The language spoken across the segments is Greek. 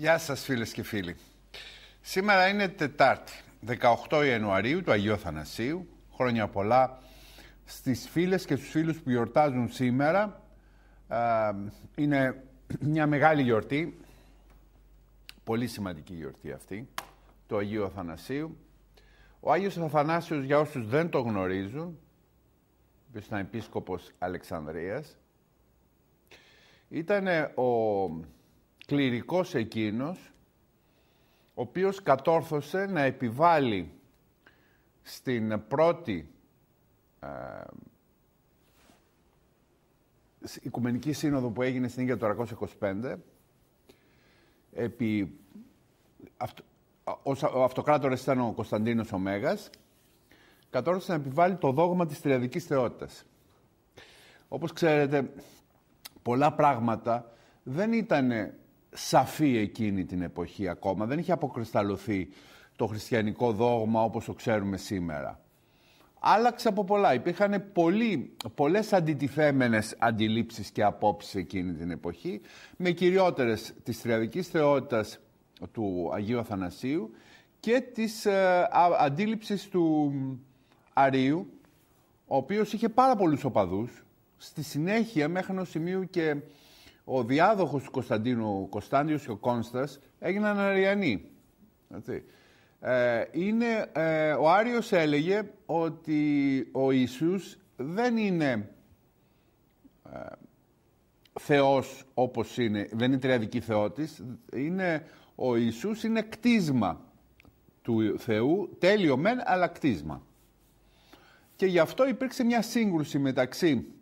Γεια σας φίλες και φίλοι. Σήμερα είναι Τετάρτη, 18 Ιανουαρίου του Αγίου Θανασίου. Χρόνια πολλά στις φίλες και στους φίλους που γιορτάζουν σήμερα. Είναι μια μεγάλη γιορτή, πολύ σημαντική γιορτή αυτή, του Αγίου Θανασίου. Ο Άγιος Αθανάσιος, για όσους δεν το γνωρίζουν, Ο ήταν επίσκοπος Αλεξανδρίας, ήταν ο κληρικός εκείνος, ο οποίος κατόρθωσε να επιβάλλει στην πρώτη ε, Οικουμενική Σύνοδο που έγινε στην Ήγια το 1925, επί, ο αυτοκράτορας ήταν ο Κωνσταντίνος ο κατόρθωσε να επιβάλλει το δόγμα της τριαδικής θεότητας. Όπως ξέρετε, πολλά πράγματα δεν ήταν σαφή εκείνη την εποχή ακόμα. Δεν είχε αποκρισταλωθεί το χριστιανικό δόγμα όπως το ξέρουμε σήμερα. Άλλαξε από πολλά. Υπήρχαν πολλοί, πολλές αντιτιθέμενες αντιλήψεις και απόψεις εκείνη την εποχή, με κυριότερες της τριαδικής θεότητας του Αγίου Αθανασίου και της ε, του Αρίου, ο οποίος είχε πάρα πολλούς οπαδούς, στη συνέχεια μέχρι ενός σημείο και ο διάδοχος του Κωνσταντίνου Κωνσταντιος και ο Κόνστας έγιναν Αριανοί. Ε, είναι, ε, ο Άριος έλεγε ότι ο Ιησούς δεν είναι ε, Θεός όπως είναι, δεν είναι τριαδική Θεότης, είναι, ο Ιησούς είναι κτίσμα του Θεού, τέλειο μεν, αλλά κτίσμα. Και γι' αυτό υπήρξε μια σύγκρουση μεταξύ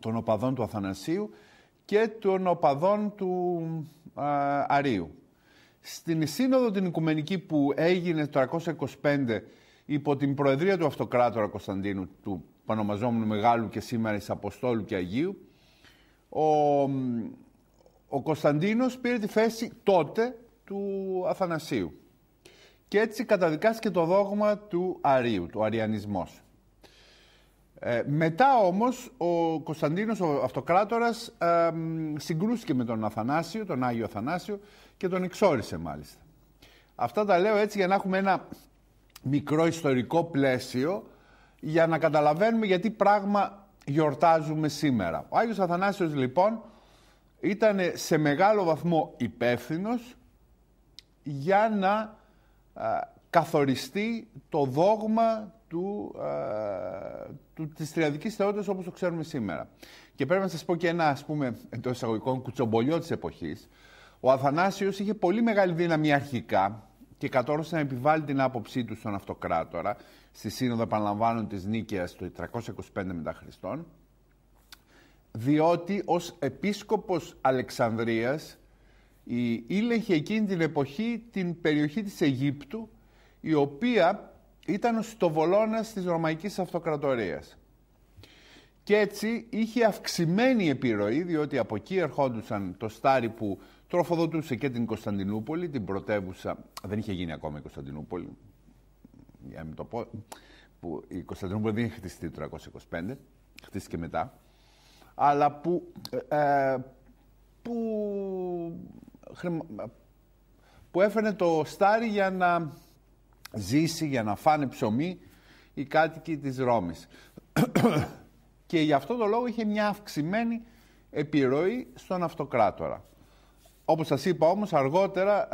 των οπαδών του Αθανασίου και των οπαδών του Αρίου. Στην σύνοδο την οικουμενική που έγινε το 325 υπό την προεδρία του Αυτοκράτορα Κωνσταντίνου του πανομαζόμενου Μεγάλου και σήμερα εις Αποστόλου και Αγίου ο, ο Κωνσταντίνος πήρε τη θέση τότε του Αθανασίου και έτσι καταδικάστηκε το δόγμα του Αρίου, του Αριανισμός. Ε, μετά όμως ο Κωνσταντίνος ο Αυτοκράτορας ε, συγκρούστηκε με τον Αθανάσιο, τον Άγιο Αθανάσιο και τον εξόρισε μάλιστα. Αυτά τα λέω έτσι για να έχουμε ένα μικρό ιστορικό πλαίσιο για να καταλαβαίνουμε γιατί πράγμα γιορτάζουμε σήμερα. Ο Άγιος Αθανάσιος λοιπόν ήταν σε μεγάλο βαθμό υπεύθυνος για να καθοριστεί το δόγμα του, α, του, της τριαδικής θεότητας όπως το ξέρουμε σήμερα. Και πρέπει να σας πω και ένα, ας πούμε, εντός εισαγωγικών κουτσομπολιό της εποχής. Ο Αθανάσιος είχε πολύ μεγάλη δύναμη αρχικά και κατόρθωσε να επιβάλλει την άποψή του στον αυτοκράτορα στη Σύνοδο επαναλαμβάνων της Νίκαιας το 325 μετά Χριστόν, διότι ως επίσκοπος Αλεξανδρίας η, εκείνη την εποχή την περιοχή της Αιγύπτου, η οποία ήταν στο βολόνα της Ρωμαϊκής Αυτοκρατορίας. Και έτσι είχε αυξημένη επιρροή, διότι από εκεί ερχόντουσαν το στάρι που τροφοδοτούσε και την Κωνσταντινούπολη, την πρωτεύουσα. Δεν είχε γίνει ακόμα η Κωνσταντινούπολη. Για να μην το πω. Που η Κωνσταντινούπολη δεν είχε χτιστεί το 325, χτίστηκε μετά. Αλλά που, ε, ε, που, χρημα... που έφερνε το στάρι για να ζήσει για να φάνε ψωμί οι κάτοικοι της Ρώμης. και γι' αυτό το λόγο είχε μια αυξημένη επιρροή στον αυτοκράτορα. Όπως σας είπα όμως αργότερα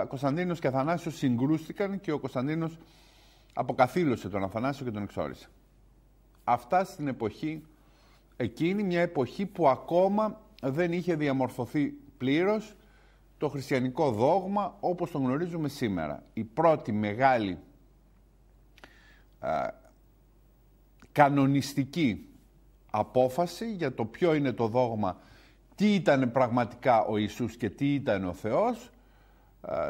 ο ε, Κωνσταντίνος και Αθανάσιος συγκρούστηκαν και ο Κωνσταντίνος αποκαθήλωσε τον Αθανάσιο και τον εξόρισε. Αυτά στην εποχή εκείνη, μια εποχή που ακόμα δεν είχε διαμορφωθεί πλήρως το χριστιανικό δόγμα όπως το γνωρίζουμε σήμερα. Η πρώτη μεγάλη α, κανονιστική απόφαση για το ποιο είναι το δόγμα, τι ήταν πραγματικά ο Ιησούς και τι ήταν ο Θεός,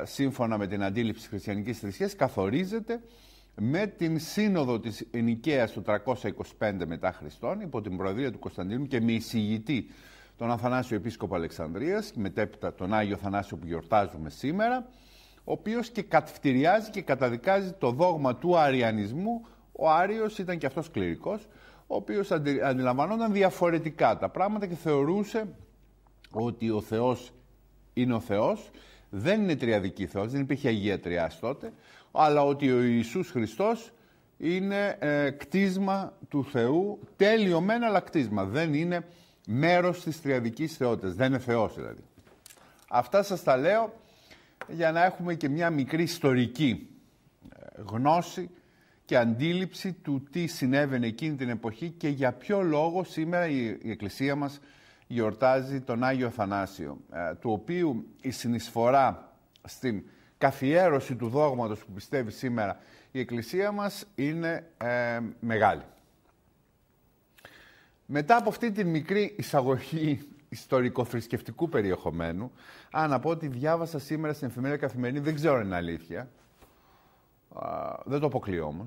σύμφωνα με την αντίληψη της χριστιανικής θρησκείας, καθορίζεται με την σύνοδο της Ενικαίας του 325 μετά Χριστόν, υπό την προεδρία του Κωνσταντίνου και με εισηγητή τον Αθανάσιο Επίσκοπο Αλεξανδρίας και μετέπειτα τον Άγιο Αθανάσιο που γιορτάζουμε σήμερα, ο οποίος και κατφτυριάζει και καταδικάζει το δόγμα του αριανισμού. Ο Άριος ήταν και αυτός κληρικός, ο οποίος αντιλαμβανόταν διαφορετικά τα πράγματα και θεωρούσε ότι ο Θεός είναι ο Θεός, δεν είναι τριαδική Θεός, δεν υπήρχε Αγία Τριάς τότε, αλλά ότι ο Ιησούς Χριστός είναι ε, κτίσμα του Θεού, τέλειο αλλά κτίσμα. Δεν είναι μέρος της τριαδικής θεότητας. Δεν είναι θεός δηλαδή. Αυτά σας τα λέω για να έχουμε και μια μικρή ιστορική ε, γνώση και αντίληψη του τι συνέβαινε εκείνη την εποχή και για ποιο λόγο σήμερα η Εκκλησία μας γιορτάζει τον Άγιο Θανάσιο, ε, του οποίου η συνεισφορά στην καθιέρωση του δόγματος που πιστεύει σήμερα η Εκκλησία μας είναι ε, μεγάλη. Μετά από αυτή τη μικρή εισαγωγή ιστορικοθρησκευτικού περιεχομένου, αν να πω ότι διάβασα σήμερα στην εφημερίδα Καθημερινή, δεν ξέρω αν είναι αλήθεια, α, δεν το αποκλείω όμως,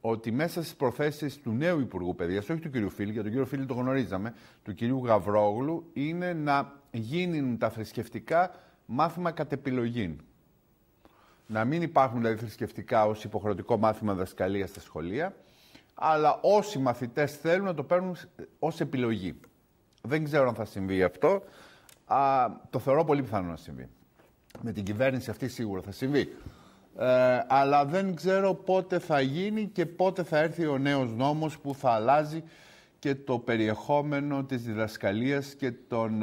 ότι μέσα στις προθέσεις του νέου Υπουργού Παιδείας, όχι του κυρίου Φίλη, για τον κύριο Φίλη το γνωρίζαμε, του κυρίου Γαβρόγλου, είναι να γίνουν τα θρησκευτικά μάθημα κατ' επιλογή. Να μην υπάρχουν δηλαδή θρησκευτικά ως υποχρεωτικό μάθημα δασκαλίας στα σχολεία, αλλά όσοι μαθητές θέλουν να το παίρνουν ως επιλογή. Δεν ξέρω αν θα συμβεί αυτό. το θεωρώ πολύ πιθανό να συμβεί. Με την κυβέρνηση αυτή σίγουρα θα συμβεί. Ε, αλλά δεν ξέρω πότε θα γίνει και πότε θα έρθει ο νέος νόμος που θα αλλάζει και το περιεχόμενο της διδασκαλίας και των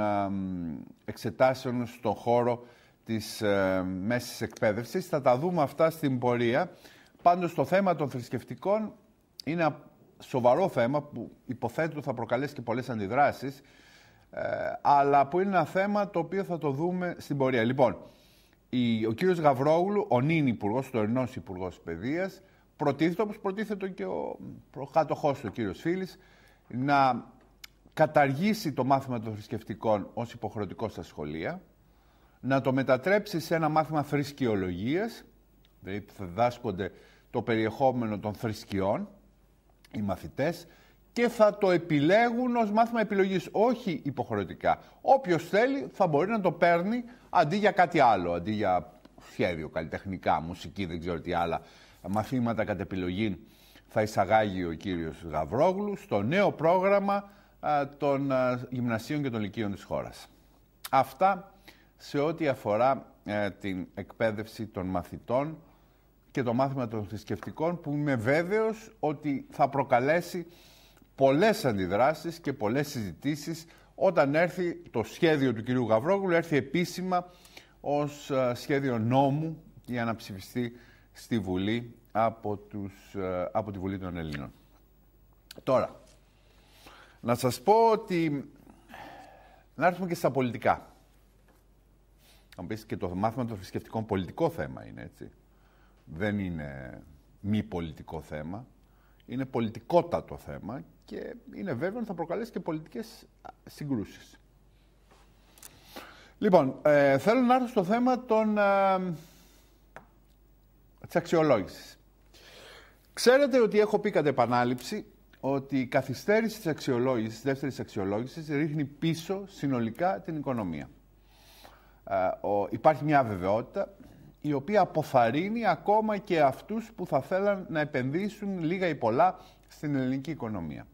εξετάσεων στον χώρο της ε, μέσης εκπαίδευσης. Θα τα δούμε αυτά στην πορεία. Πάντως το θέμα των θρησκευτικών είναι ένα σοβαρό θέμα που υποθέτω θα προκαλέσει και πολλές αντιδράσεις, ε, αλλά που είναι ένα θέμα το οποίο θα το δούμε στην πορεία. Λοιπόν, η, ο κύριος Γαβρόγλου, ο νυν υπουργός, ο τωρινός υπουργός παιδείας, προτίθεται όπως προτίθεται και ο προκάτοχός του, ο κύριος Φίλης, να καταργήσει το μάθημα των θρησκευτικών ως υποχρεωτικό στα σχολεία, να το μετατρέψει σε ένα μάθημα θρησκεολογίας, δηλαδή που θα διδάσκονται το περιεχόμενο των θρησκειών, οι μαθητές και θα το επιλέγουν ως μάθημα επιλογής, όχι υποχρεωτικά. Όποιος θέλει θα μπορεί να το παίρνει αντί για κάτι άλλο, αντί για σχέδιο, καλλιτεχνικά, μουσική, δεν ξέρω τι άλλα μαθήματα κατά επιλογή θα εισαγάγει ο κύριος Γαβρόγλους στο νέο πρόγραμμα των γυμνασίων και των λυκείων της χώρας. Αυτά σε ό,τι αφορά ε, την εκπαίδευση των μαθητών και το μάθημα των θρησκευτικών που είμαι βέβαιος ότι θα προκαλέσει πολλές αντιδράσεις και πολλές συζητήσεις όταν έρθει το σχέδιο του κυρίου Γαβρόγλου, έρθει επίσημα ως ε, σχέδιο νόμου για να ψηφιστεί στη Βουλή από, τους, ε, από τη Βουλή των Ελλήνων. Τώρα, να σας πω ότι να έρθουμε και στα πολιτικά. Να πεις και το μάθημα των θρησκευτικών πολιτικό θέμα είναι, έτσι δεν είναι μη πολιτικό θέμα. Είναι πολιτικότατο θέμα και είναι βέβαιο ότι θα προκαλέσει και πολιτικές συγκρούσεις. Λοιπόν, ε, θέλω να έρθω στο θέμα των, ε, αξιολόγησης. Ξέρετε ότι έχω πει κατά επανάληψη ότι η καθυστέρηση της αξιολόγησης, της δεύτερης αξιολόγησης, ρίχνει πίσω συνολικά την οικονομία. Ε, ο, υπάρχει μια αβεβαιότητα η οποία αποθαρρύνει ακόμα και αυτούς που θα θέλαν να επενδύσουν λίγα ή πολλά στην ελληνική οικονομία.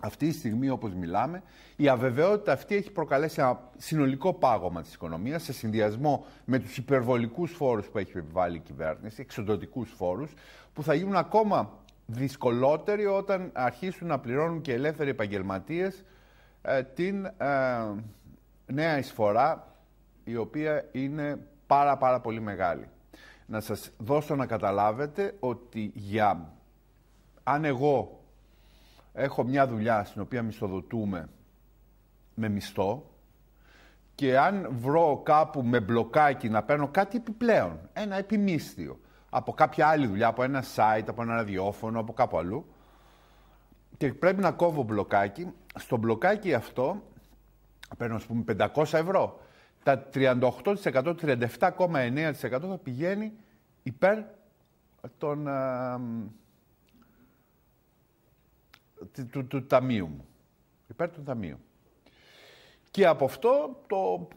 Αυτή τη στιγμή όπως μιλάμε, η αβεβαιότητα αυτή έχει προκαλέσει ένα συνολικό πάγωμα της οικονομίας σε συνδυασμό με τους υπερβολικούς φόρους που έχει επιβάλει η κυβέρνηση, εξοντοτικούς φόρους, που θα γίνουν ακόμα δυσκολότεροι όταν αρχίσουν να πληρώνουν και ελεύθεροι επαγγελματίες ε, την ε, νέα εισφορά η οποία είναι πάρα πάρα πολύ μεγάλη. Να σας δώσω να καταλάβετε ότι για... Αν εγώ έχω μια δουλειά στην οποία μισθοδοτούμε με μισθό και αν βρω κάπου με μπλοκάκι να παίρνω κάτι επιπλέον, ένα επιμίσθιο, από κάποια άλλη δουλειά, από ένα site, από ένα ραδιόφωνο, από κάπου αλλού, και πρέπει να κόβω μπλοκάκι, στο μπλοκάκι αυτό παίρνω, ας πούμε, 500 ευρώ τα 38%, 37,9% θα πηγαίνει υπέρ των, ε, του, του, ταμείου μου. Υπέρ του ταμείου. Και από αυτό το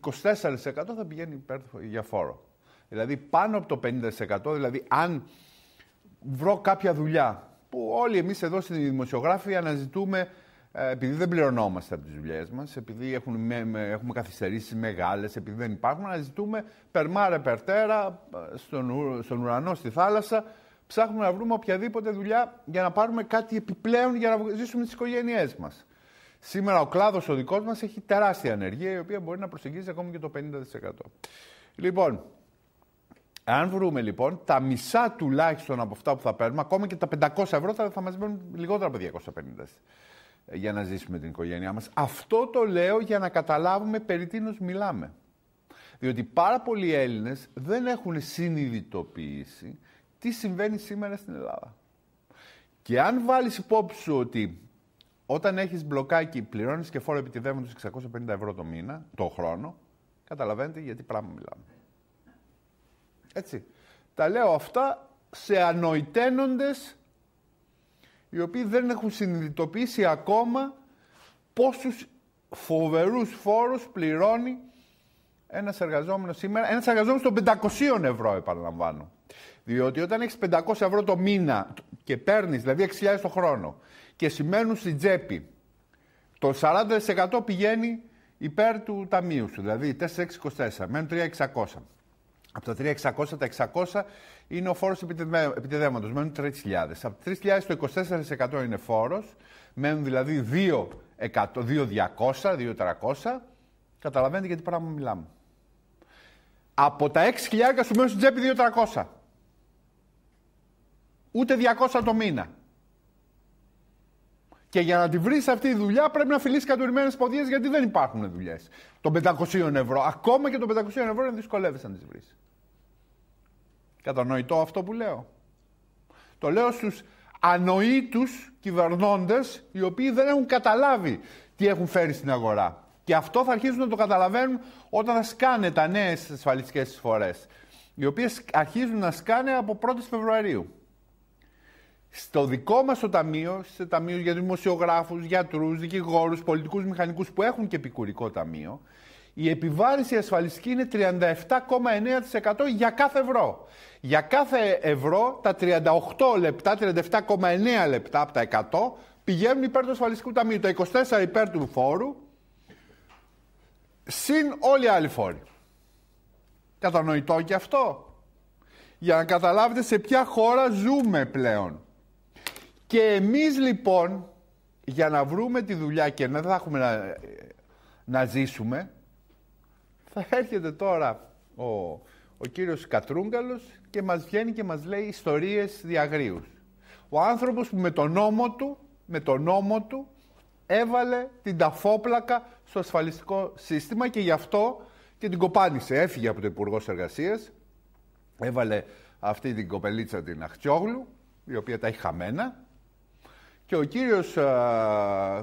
24% θα πηγαίνει υπέρ για φόρο. Δηλαδή πάνω από το 50%, δηλαδή αν βρω κάποια δουλειά που όλοι εμείς εδώ στην δημοσιογράφη αναζητούμε ε, επειδή δεν πληρωνόμαστε από τις δουλειές μας, επειδή έχουν, έχουμε καθυστερήσει μεγάλες, επειδή δεν υπάρχουν, να ζητουμε περμάρε περτέρα ε, στον, στον ουρανό, στη θάλασσα. Ψάχνουμε να βρούμε οποιαδήποτε δουλειά για να πάρουμε κάτι επιπλέον για να ζήσουμε τις οικογένειές μας. Σήμερα ο κλάδος ο δικός μας έχει τεράστια ανεργία, η οποία μπορεί να προσεγγίζει ακόμη και το 50%. Λοιπόν, αν βρούμε λοιπόν τα μισά τουλάχιστον από αυτά που θα παίρνουμε, ακόμα και τα 500 ευρώ θα μα μένουν λιγότερα από 250 για να ζήσουμε την οικογένειά μας. Αυτό το λέω για να καταλάβουμε περί τίνος μιλάμε. Διότι πάρα πολλοί Έλληνες δεν έχουν συνειδητοποιήσει τι συμβαίνει σήμερα στην Ελλάδα. Και αν βάλεις υπόψη σου ότι όταν έχεις μπλοκάκι πληρώνεις και φόρο τους 650 ευρώ το μήνα, το χρόνο, καταλαβαίνετε γιατί πράγμα μιλάμε. Έτσι. Τα λέω αυτά σε ανοητένοντες οι οποίοι δεν έχουν συνειδητοποιήσει ακόμα πόσους φοβερούς φόρους πληρώνει ένας εργαζόμενος σήμερα, ένας εργαζόμενος των 500 ευρώ επαναλαμβάνω. Διότι όταν έχεις 500 ευρώ το μήνα και παίρνεις, δηλαδή 6.000 το χρόνο και σημαίνουν στην τσέπη, το 40% πηγαίνει υπέρ του ταμείου σου, δηλαδή 4.624, μένουν 3.600. Από τα 3.600, τα 600 είναι ο φόρος επιτεδέματος, μένουν 3.000. Από 3.000 το 24% είναι φόρος, μένουν δηλαδή 2.200, 2.300. Καταλαβαίνετε γιατί πράγμα μιλάμε. Από τα 6.000 σου μένουν στην τσέπη 2.300. Ούτε 200 το μήνα. Και για να τη βρεις αυτή η δουλειά πρέπει να φιλήσεις κατουρημένε ποδιές γιατί δεν υπάρχουν δουλειές. Των 500 ευρώ. Ακόμα και των 500 ευρώ είναι δυσκολεύεις να τις βρεις. Κατανοητό αυτό που λέω. Το λέω στους ανοήτους κυβερνώντες οι οποίοι δεν έχουν καταλάβει τι έχουν φέρει στην αγορά. Και αυτό θα αρχίσουν να το καταλαβαίνουν όταν θα σκάνε τα νέες ασφαλιστικές εισφορέ. Οι οποίες αρχίζουν να σκάνε από 1η Φεβρουαρίου στο δικό μας το ταμείο, σε ταμείους για δημοσιογράφους, γιατρούς, δικηγόρους, πολιτικούς μηχανικούς που έχουν και επικουρικό ταμείο, η επιβάρηση ασφαλιστική είναι 37,9% για κάθε ευρώ. Για κάθε ευρώ τα 38 λεπτά, 37,9 λεπτά από τα 100 πηγαίνουν υπέρ του ασφαλιστικού ταμείου. Τα 24 υπέρ του φόρου, συν όλοι οι άλλοι φόροι. Κατανοητό και αυτό. Για να καταλάβετε σε ποια χώρα ζούμε πλέον. Και εμείς λοιπόν, για να βρούμε τη δουλειά και να θα έχουμε να, να ζήσουμε, θα έρχεται τώρα ο, ο κύριος Κατρούγκαλος και μας βγαίνει και μας λέει ιστορίες διαγρίους. Ο άνθρωπος που με τον νόμο του, με τον νόμο του, έβαλε την ταφόπλακα στο ασφαλιστικό σύστημα και γι' αυτό και την κοπάνισε. Έφυγε από το Υπουργός Εργασίας, έβαλε αυτή την κοπελίτσα την Αχτιόγλου, η οποία τα έχει χαμένα, και ο κύριος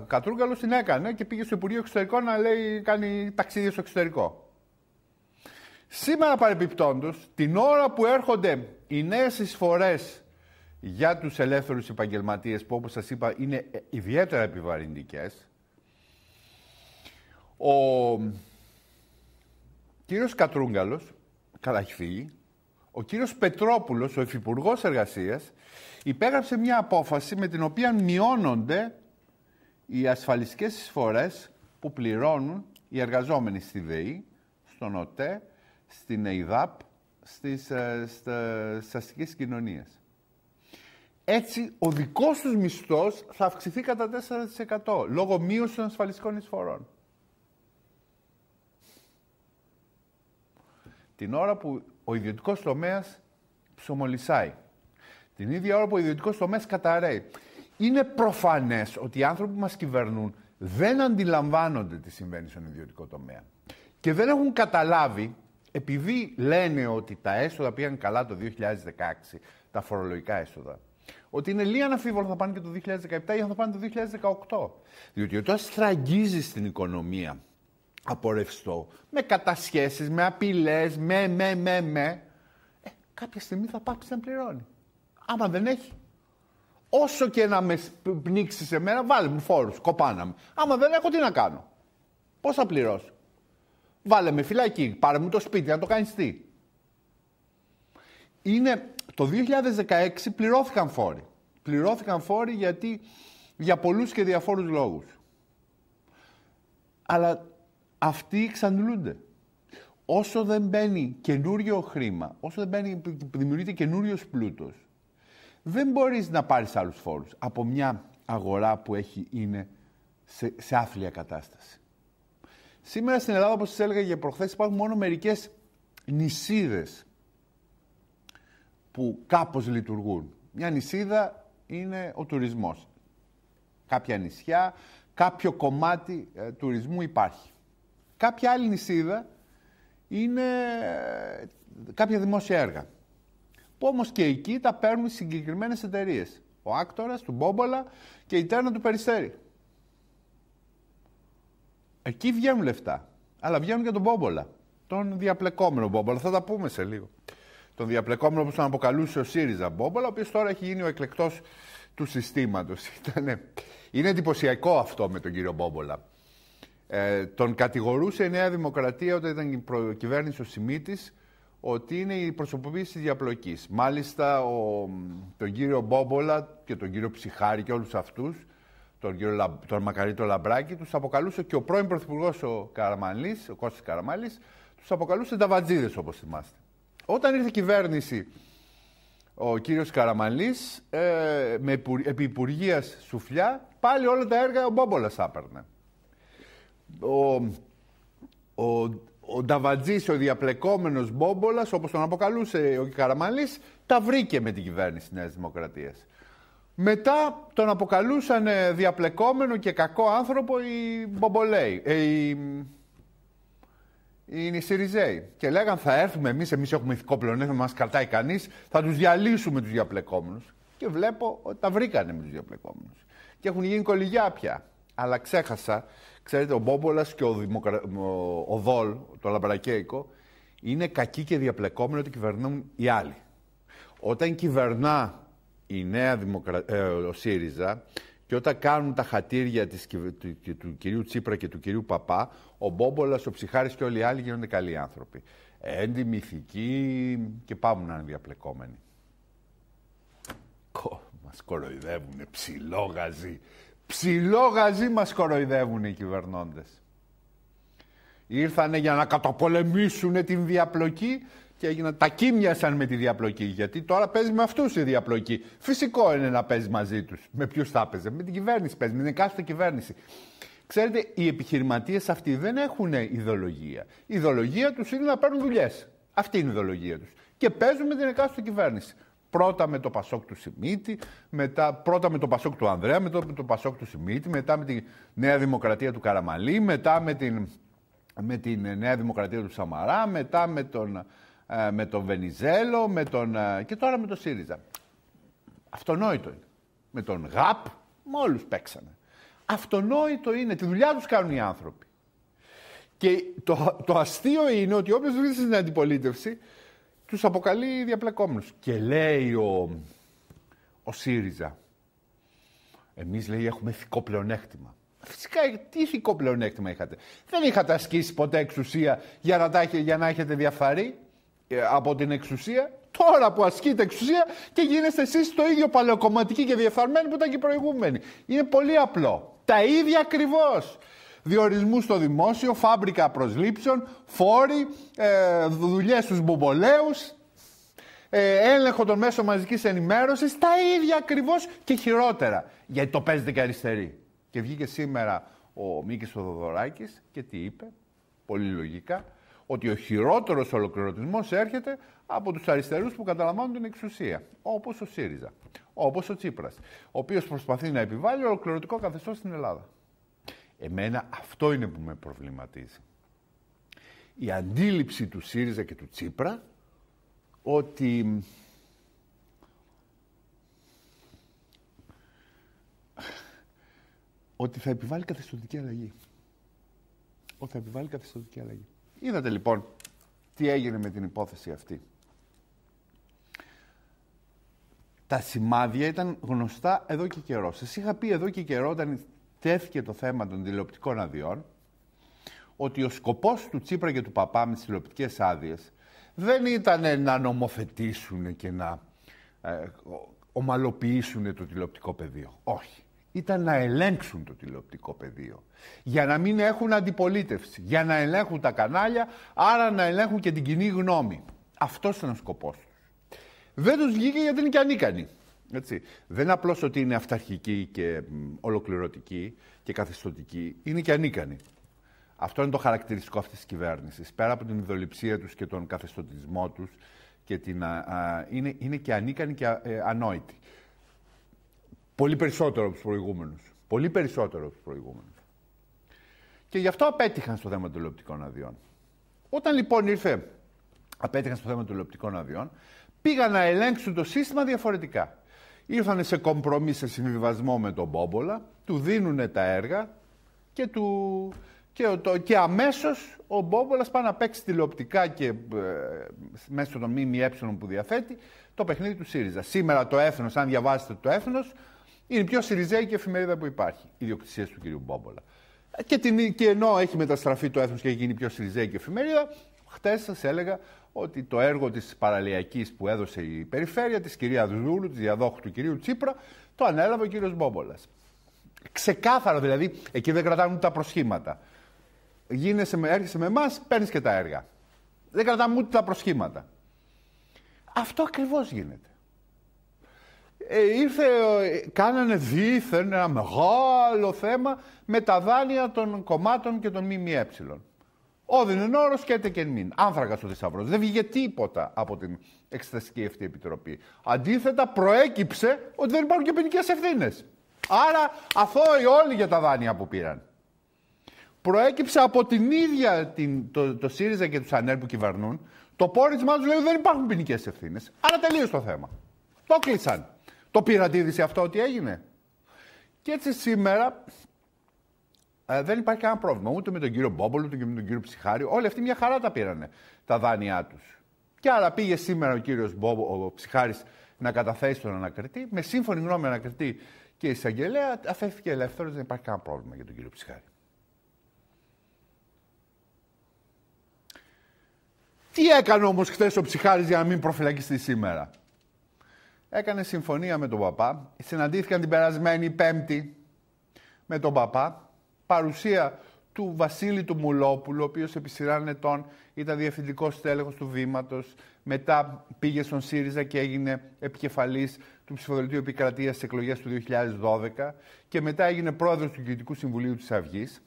Κατρούγκαλος την έκανε και πήγε στο Υπουργείο Εξωτερικών να λέει κάνει ταξίδια στο εξωτερικό. Σήμερα παρεμπιπτόντως, την ώρα που έρχονται οι νέες εισφορές για τους ελεύθερους επαγγελματίες, που όπως σας είπα είναι ιδιαίτερα επιβαρυντικές, ο κύριος Κατρούγκαλος, καλά φύγει, ο κύριος Πετρόπουλος, ο υφυπουργός Εργασίας, υπέγραψε μια απόφαση με την οποία μειώνονται οι ασφαλιστικές εισφορές που πληρώνουν οι εργαζόμενοι στη ΔΕΗ, στον ΟΤΕ, στην ΕΙΔΑΠ, στις, ε, στις αστικές κοινωνίες. Έτσι, ο δικός τους μισθός θα αυξηθεί κατά 4% λόγω μείωσης των ασφαλιστικών εισφορών. την ώρα που ο ιδιωτικός τομέας ψωμολισάει. Την ίδια ώρα που ο ιδιωτικός τομέας καταραίει. Είναι προφανές ότι οι άνθρωποι που μας κυβερνούν δεν αντιλαμβάνονται τι συμβαίνει στον ιδιωτικό τομέα. Και δεν έχουν καταλάβει, επειδή λένε ότι τα έσοδα πήγαν καλά το 2016, τα φορολογικά έσοδα, ότι είναι λίγα αναφίβολο θα πάνε και το 2017 ή θα πάνε το 2018. Διότι όταν στραγγίζεις την οικονομία απορρευστό, με κατασχέσεις, με απειλές, με, με, με, με, ε, κάποια στιγμή θα πάψει να πληρώνει. Άμα δεν έχει. Όσο και να με πνίξεις εμένα, βάλε μου φόρους, κοπάνα Άμα δεν έχω, τι να κάνω. Πώς θα πληρώσω. Βάλε με φυλακή, πάρε μου το σπίτι, να το κάνεις τι. Είναι, το 2016 πληρώθηκαν φόροι. Πληρώθηκαν φόροι γιατί για πολλούς και διαφόρους λόγους. Αλλά αυτοί εξαντλούνται. Όσο δεν μπαίνει καινούριο χρήμα, όσο δεν μπαίνει, δημιουργείται καινούριος πλούτος, δεν μπορείς να πάρεις άλλους φόρους από μια αγορά που έχει, είναι σε, σε άθλια κατάσταση. Σήμερα στην Ελλάδα, όπως σας έλεγα για προχθές, υπάρχουν μόνο μερικές νησίδες που κάπως λειτουργούν. Μια νησίδα είναι ο τουρισμός. Κάποια νησιά, κάποιο κομμάτι ε, τουρισμού υπάρχει. Κάποια άλλη νησίδα είναι ε, κάποια δημόσια έργα. Που όμως και εκεί τα παίρνουν συγκεκριμένες εταιρείες. Ο άκτορας του Μπόμπολα και η τέρνα του Περιστέρη. Εκεί βγαίνουν λεφτά. Αλλά βγαίνουν και τον Μπόμπολα. Τον διαπλεκόμενο Μπόμπολα. Θα τα πούμε σε λίγο. Τον διαπλεκόμενο που τον αποκαλούσε ο ΣΥΡΙΖΑ Μπόμπολα, ο οποίος τώρα έχει γίνει ο εκλεκτός του συστήματος. Είναι εντυπωσιακό αυτό με τον κύριο Μπόμπολα. Ε, τον κατηγορούσε η Νέα Δημοκρατία όταν ήταν η κυβέρνηση ο Σιμίτης ότι είναι η προσωποποίηση της διαπλοκής. Μάλιστα ο, τον κύριο Μπόμπολα και τον κύριο Ψυχάρη και όλους αυτούς, τον, τον Μακαρίτο Λαμπράκη, τους αποκαλούσε και ο πρώην Πρωθυπουργός ο ο Κώστας Καραμαλής, τους αποκαλούσε τα ταβατζίδες όπως θυμάστε. Όταν ήρθε η κυβέρνηση ο κύριος Καραμαλής ε, με, επί Σουφλιά, πάλι όλα τα έργα ο Μπόμπολας άπαιρνε ο, ο, ο Νταβατζής, ο διαπλεκόμενος Μπόμπολας, όπως τον αποκαλούσε ο Καραμαλής, τα βρήκε με την κυβέρνηση της Νέας Δημοκρατίας. Μετά τον αποκαλούσαν ε, διαπλεκόμενο και κακό άνθρωπο οι Μπομπολέοι, ε, οι, οι Σιριζέοι. Και λέγανε θα έρθουμε εμείς, εμείς έχουμε ηθικό πλεονέκτημα, μας κρατάει κανείς, θα τους διαλύσουμε τους διαπλεκόμενους. Και βλέπω ότι τα βρήκανε με τους διαπλεκόμενους. Και έχουν γίνει κολυγιά πια. Αλλά ξέχασα Ξέρετε, ο Μπόμπολας και ο, Δημοκρα... ο Δόλ, το Λαμπρακέικο, είναι κακοί και διαπλεκόμενοι ότι κυβερνούν οι άλλοι. Όταν κυβερνά η νέα Δημοκρα... Ε, ο ΣΥΡΙΖΑ και όταν κάνουν τα χατήρια της, του, του κυρίου Τσίπρα και του κυρίου Παπά, ο Μπόμπολας, ο Ψυχάρης και όλοι οι άλλοι γίνονται καλοί άνθρωποι. Έντιμοι, ηθικοί και πάμε να είναι διαπλεκόμενοι. Μας κοροϊδεύουνε ψηλόγαζοι Ψηλό γαζί μας κοροϊδεύουν οι κυβερνώντες. Ήρθανε για να καταπολεμήσουν την διαπλοκή και έγιναν, τα κίμιασαν με τη διαπλοκή. Γιατί τώρα παίζει με αυτούς η διαπλοκή. Φυσικό είναι να παίζει μαζί τους. Με ποιους θα παίζει, με την κυβέρνηση παίζει, με την εκάστοτε κυβέρνηση. Ξέρετε, οι επιχειρηματίες αυτοί δεν έχουν ιδεολογία. Η ιδεολογία τους είναι να παίρνουν δουλειές. Αυτή είναι η ιδεολογία τους. Και παίζουν με την εκάστοτε κυβέρνηση. Πρώτα με το Πασόκ του Σιμίτη, μετά, πρώτα με το Πασόκ του Ανδρέα, μετά με το Πασόκ του Σιμίτη, μετά με τη Νέα Δημοκρατία του Καραμαλή, μετά με την, με την Νέα Δημοκρατία του Σαμαρά, μετά με τον, ε, με τον Βενιζέλο με τον, ε, και τώρα με τον ΣΥΡΙΖΑ. Αυτονόητο είναι. Με τον ΓΑΠ, με όλους παίξανε. Αυτονόητο είναι. Τη δουλειά τους κάνουν οι άνθρωποι. Και το, το αστείο είναι ότι όποιος βρίσκεται στην αντιπολίτευση τους αποκαλεί διαπλεκόμενους. Και λέει ο, ο ΣΥΡΙΖΑ, εμείς λέει έχουμε ηθικό πλεονέκτημα. Φυσικά, τι ηθικό πλεονέκτημα είχατε. Δεν είχατε ασκήσει ποτέ εξουσία για να, για να έχετε διαφαρεί ε, από την εξουσία. Τώρα που ασκείτε εξουσία και γίνεστε εσείς το ίδιο παλαιοκομματικοί και διαφαρμένοι. που ήταν και οι προηγούμενοι. Είναι πολύ απλό. Τα ίδια ακριβώς διορισμούς στο δημόσιο, φάμπρικα προσλήψεων, φόροι, ε, δουλειές στους μπομπολέους, ε, έλεγχο των μέσων μαζικής ενημέρωσης, τα ίδια ακριβώς και χειρότερα. Γιατί το παίζετε και αριστερή. Και βγήκε σήμερα ο Μίκης Θοδωράκης και τι είπε, πολύ λογικά, ότι ο χειρότερος ολοκληρωτισμός έρχεται από τους αριστερούς που καταλαμβάνουν την εξουσία, όπως ο ΣΥΡΙΖΑ, όπως ο Τσίπρας, ο οποίος προσπαθεί να επιβάλλει ολοκληρωτικό καθεστώς στην Ελλάδα. Εμένα αυτό είναι που με προβληματίζει. Η αντίληψη του ΣΥΡΙΖΑ και του Τσίπρα ότι ότι θα επιβάλλει καθιστοντική αλλαγή. Ότι θα επιβάλλει καθιστοντική αλλαγή. Είδατε λοιπόν τι έγινε με την υπόθεση αυτή. Τα σημάδια ήταν γνωστά εδώ και καιρό. Σας είχα πει εδώ και καιρό όταν τέθηκε το θέμα των τηλεοπτικών αδειών, ότι ο σκοπός του Τσίπρα και του Παπά με τις τηλεοπτικές άδειες δεν ήταν να νομοθετήσουν και να ε, ομαλοποιήσουν το τηλεοπτικό πεδίο. Όχι. Ήταν να ελέγξουν το τηλεοπτικό πεδίο. Για να μην έχουν αντιπολίτευση. Για να ελέγχουν τα κανάλια, άρα να ελέγχουν και την κοινή γνώμη. Αυτός ήταν ο σκοπός τους. Δεν τους βγήκε γιατί είναι και ανίκανοι. Έτσι. Δεν είναι απλώς ότι είναι αυταρχική και ολοκληρωτική και καθεστωτική, είναι και ανίκανη. Αυτό είναι το χαρακτηριστικό αυτής της κυβέρνησης. Πέρα από την ιδεολειψία τους και τον καθεστωτισμό τους, και είναι, είναι και ανίκανη και α, ε, ανόητη. Πολύ περισσότερο από τους προηγούμενους. Πολύ περισσότερο από τους προηγούμενους. Και γι' αυτό απέτυχαν στο θέμα των τηλεοπτικών αδειών. Όταν λοιπόν ήρθε, απέτυχαν στο θέμα των τηλεοπτικών αδειών, πήγαν να ελέγξουν το σύστημα διαφορετικά. Ήρθανε σε κομπρομή, σε συμβιβασμό με τον Μπόμπολα, του δίνουν τα έργα και, του, και, το, και αμέσως ο Μπόμπολας πάει να παίξει τηλεοπτικά και μέσω ε, μέσα στον ΜΜΕ που διαθέτει το παιχνίδι του ΣΥΡΙΖΑ. Σήμερα το Έθνος, αν διαβάσετε το Έθνος, είναι η πιο και εφημερίδα που υπάρχει, ιδιοκτησίας του κ. Μπόμπολα. Ε, και, ενώ έχει μεταστραφεί το έθνος και έχει γίνει πιο και εφημερίδα, Χθε σας έλεγα ότι το έργο της παραλιακής που έδωσε η περιφέρεια, της κυρία Δούλου, της διαδόχου του κυρίου Τσίπρα, το ανέλαβε ο κύριος Μπόμπολας. Ξεκάθαρο δηλαδή, εκεί δεν κρατάνε τα προσχήματα. Γίνεσαι, έρχεσαι με εμάς, παίρνεις και τα έργα. Δεν κρατάμε ούτε τα προσχήματα. Αυτό ακριβώς γίνεται. Ε, ήρθε, ε, κάνανε δίθεν ένα μεγάλο θέμα με τα δάνεια των κομμάτων και των ΜΜΕ. Όδιν εν όρος και έτε και μην. Άνθρακας ο θησαυρός. Δεν βγήκε τίποτα από την εξεταστική αυτή επιτροπή. Αντίθετα, προέκυψε ότι δεν υπάρχουν και ποινικές ευθύνες. Άρα, αθώοι όλοι για τα δάνεια που πήραν. Προέκυψε από την ίδια την, το, το ΣΥΡΙΖΑ και τους ΑΝΕΡ που κυβερνούν. Το πόρισμά τους λέει ότι δεν υπάρχουν ποινικές ευθύνες. Άρα τελείωσε το θέμα. Το κλείσαν. Το πήραν αυτό ότι έγινε. Και έτσι σήμερα ε, δεν υπάρχει κανένα πρόβλημα ούτε με τον κύριο Μπόμπολο, ούτε με τον κύριο Ψυχάρη. Όλοι αυτοί μια χαρά τα πήρανε τα δάνειά τους. Και άρα πήγε σήμερα ο κύριος Ψυχάρης να καταθέσει τον ανακριτή. Με σύμφωνη γνώμη ανακριτή και εισαγγελέα, αφέθηκε ελεύθερος, δεν υπάρχει κανένα πρόβλημα για τον κύριο Ψυχάρη. Τι έκανε όμως χθες ο Ψυχάρης για να μην προφυλακιστεί σήμερα. Έκανε συμφωνία με τον παπά. Συναντήθηκαν την περασμένη Πέμπτη με τον παπά παρουσία του Βασίλη του Μουλόπουλου, ο οποίος επί σειράν ετών ήταν διευθυντικός στέλεχος του Βήματος, μετά πήγε στον ΣΥΡΙΖΑ και έγινε επικεφαλής του ψηφοδελτίου επικρατείας στις εκλογές του 2012 και μετά έγινε πρόεδρος του Κοινωνικού Συμβουλίου της Αυγής.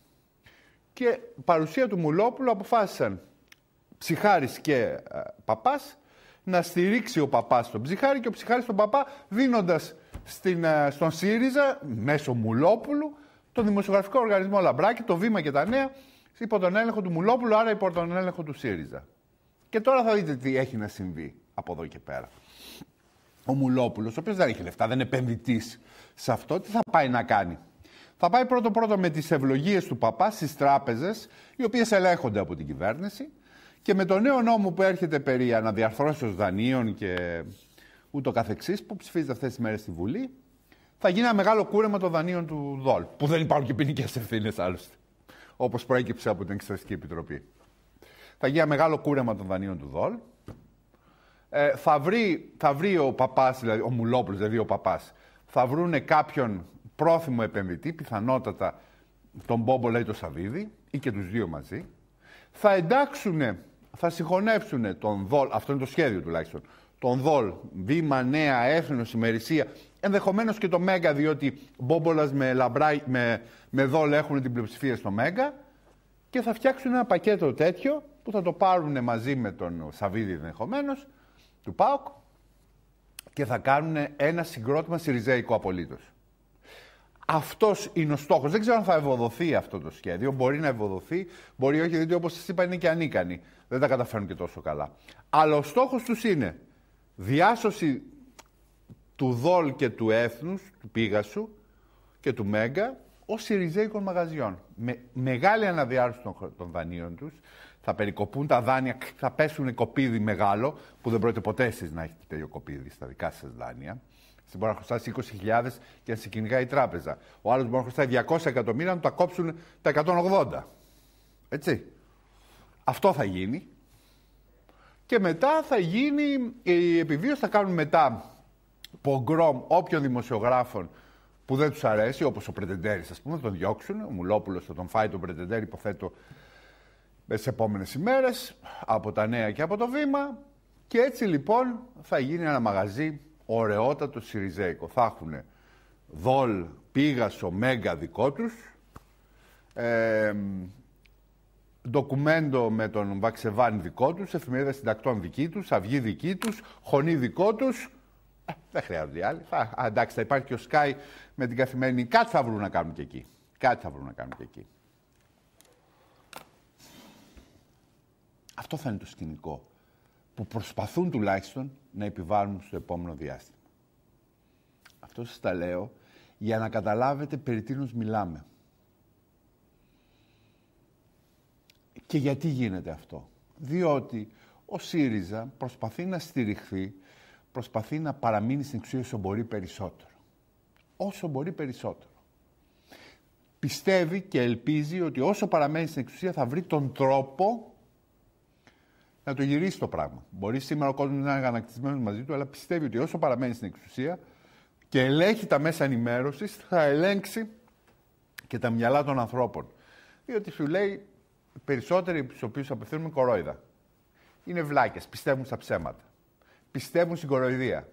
Και παρουσία του Μουλόπουλου αποφάσισαν Ψυχάρης και ε, Παπάς να στηρίξει ο Παπάς τον Ψυχάρη και ο Ψυχάρης τον Παπά δίνοντας στην, ε, στον ΣΥΡΙΖΑ μέσω Μουλόπουλου το δημοσιογραφικό οργανισμό Λαμπράκη, το Βήμα και τα Νέα, υπό τον έλεγχο του Μουλόπουλου, άρα υπό τον έλεγχο του ΣΥΡΙΖΑ. Και τώρα θα δείτε τι έχει να συμβεί από εδώ και πέρα. Ο Μουλόπουλος, ο οποίος δεν έχει λεφτά, δεν είναι επενδυτής σε αυτό, τι θα πάει να κάνει. Θα πάει πρώτο-πρώτο με τις ευλογίες του παπά στις τράπεζες, οι οποίες ελέγχονται από την κυβέρνηση, και με το νέο νόμο που έρχεται περί αναδιαρθρώσεως δανείων και ούτω καθεξής, που ψηφίζεται αυτές τις μέρες στη Βουλή, θα γίνει ένα μεγάλο κούρεμα των δανείων του ΔΟΛ. Που δεν υπάρχουν και ποινικές ευθύνες άλλωστε. Όπως προέκυψε από την Εξεταστική Επιτροπή. Θα γίνει ένα μεγάλο κούρεμα των δανείων του ΔΟΛ. Ε, θα, βρει, θα βρει ο παπάς, δηλαδή ο Μουλόπουλος, δηλαδή ο παπάς, θα βρούνε κάποιον πρόθυμο επενδυτή, πιθανότατα τον Μπόμπο, λέει το Σαββίδη, ή και τους δύο μαζί. Θα εντάξουν, θα συγχωνεύσουν τον ΔΟΛ, αυτό είναι το σχέδιο τουλάχιστον, τον ΔΟΛ, βήμα Νέα, Έθνος, Ημερησία, Ενδεχομένως και το Μέγκα, διότι Μπόμπολας με, Λαμπρά, με, με Δόλ έχουν την πλειοψηφία στο Μέγκα. Και θα φτιάξουν ένα πακέτο τέτοιο που θα το πάρουν μαζί με τον Σαββίδη ενδεχομένως του ΠΑΟΚ και θα κάνουν ένα συγκρότημα σιριζέικο απολύτως. Αυτός είναι ο στόχος. Δεν ξέρω αν θα ευοδοθεί αυτό το σχέδιο. Μπορεί να ευοδοθεί, μπορεί όχι, γιατί όπως σας είπα είναι και ανίκανοι. Δεν τα καταφέρνουν και τόσο καλά. Αλλά ο στόχος τους είναι διάσωση του Δόλ και του Έθνους, του Πίγασου και του Μέγκα, ως σιριζέικων μαγαζιών. Με μεγάλη αναδιάρθρωση των, των δανείων τους. Θα περικοπούν τα δάνεια, θα πέσουν κοπίδι μεγάλο, που δεν πρόκειται ποτέ εσείς να έχετε τέτοιο κοπίδι στα δικά σας δάνεια. Εσύ μπορεί να χρωστάσει 20.000 και να σε κυνηγάει η τράπεζα. Ο άλλος μπορεί να χρωστάει 200 εκατομμύρια να τα κόψουν τα 180. Έτσι. Αυτό θα γίνει. Και μετά θα γίνει η επιβίωση, θα κάνουν μετά πογκρόμ όποιων δημοσιογράφων που δεν τους αρέσει, όπως ο Πρετεντέρης, ας πούμε, τον διώξουν. Ο Μουλόπουλος θα τον φάει τον Πρετεντέρη, υποθέτω, τις επόμενες ημέρες, από τα νέα και από το βήμα. Και έτσι λοιπόν θα γίνει ένα μαγαζί ωραιότατο Σιριζέικο. Θα έχουν δόλ, πήγασο, μέγα δικό τους. Ε, ντοκουμέντο με τον Βαξεβάν δικό τους, εφημερίδα συντακτών δική τους, αυγή δική τους, χωνή δικό τους, δεν χρειάζονται οι άλλοι. Θα, α, εντάξει, θα υπάρχει και ο Σκάι με την καθημερινή. Κάτι θα βρουν να κάνουν και εκεί. Κάτι θα βρουν να κάνουν και εκεί. Αυτό θα είναι το σκηνικό που προσπαθούν τουλάχιστον να επιβάλλουν στο επόμενο διάστημα. Αυτό σας τα λέω για να καταλάβετε περί τίνος μιλάμε. Και γιατί γίνεται αυτό. Διότι ο ΣΥΡΙΖΑ προσπαθεί να στηριχθεί προσπαθεί να παραμείνει στην εξουσία όσο μπορεί περισσότερο. Όσο μπορεί περισσότερο. Πιστεύει και ελπίζει ότι όσο παραμένει στην εξουσία θα βρει τον τρόπο να το γυρίσει το πράγμα. Μπορεί σήμερα ο κόσμος να είναι αγανακτισμένος μαζί του, αλλά πιστεύει ότι όσο παραμένει στην εξουσία και ελέγχει τα μέσα ενημέρωσης, θα ελέγξει και τα μυαλά των ανθρώπων. Διότι σου λέει περισσότεροι στου οποίους απευθύνουμε κορόιδα. Είναι βλάκες, πιστεύουν στα ψέματα πιστεύουν στην κοροϊδία.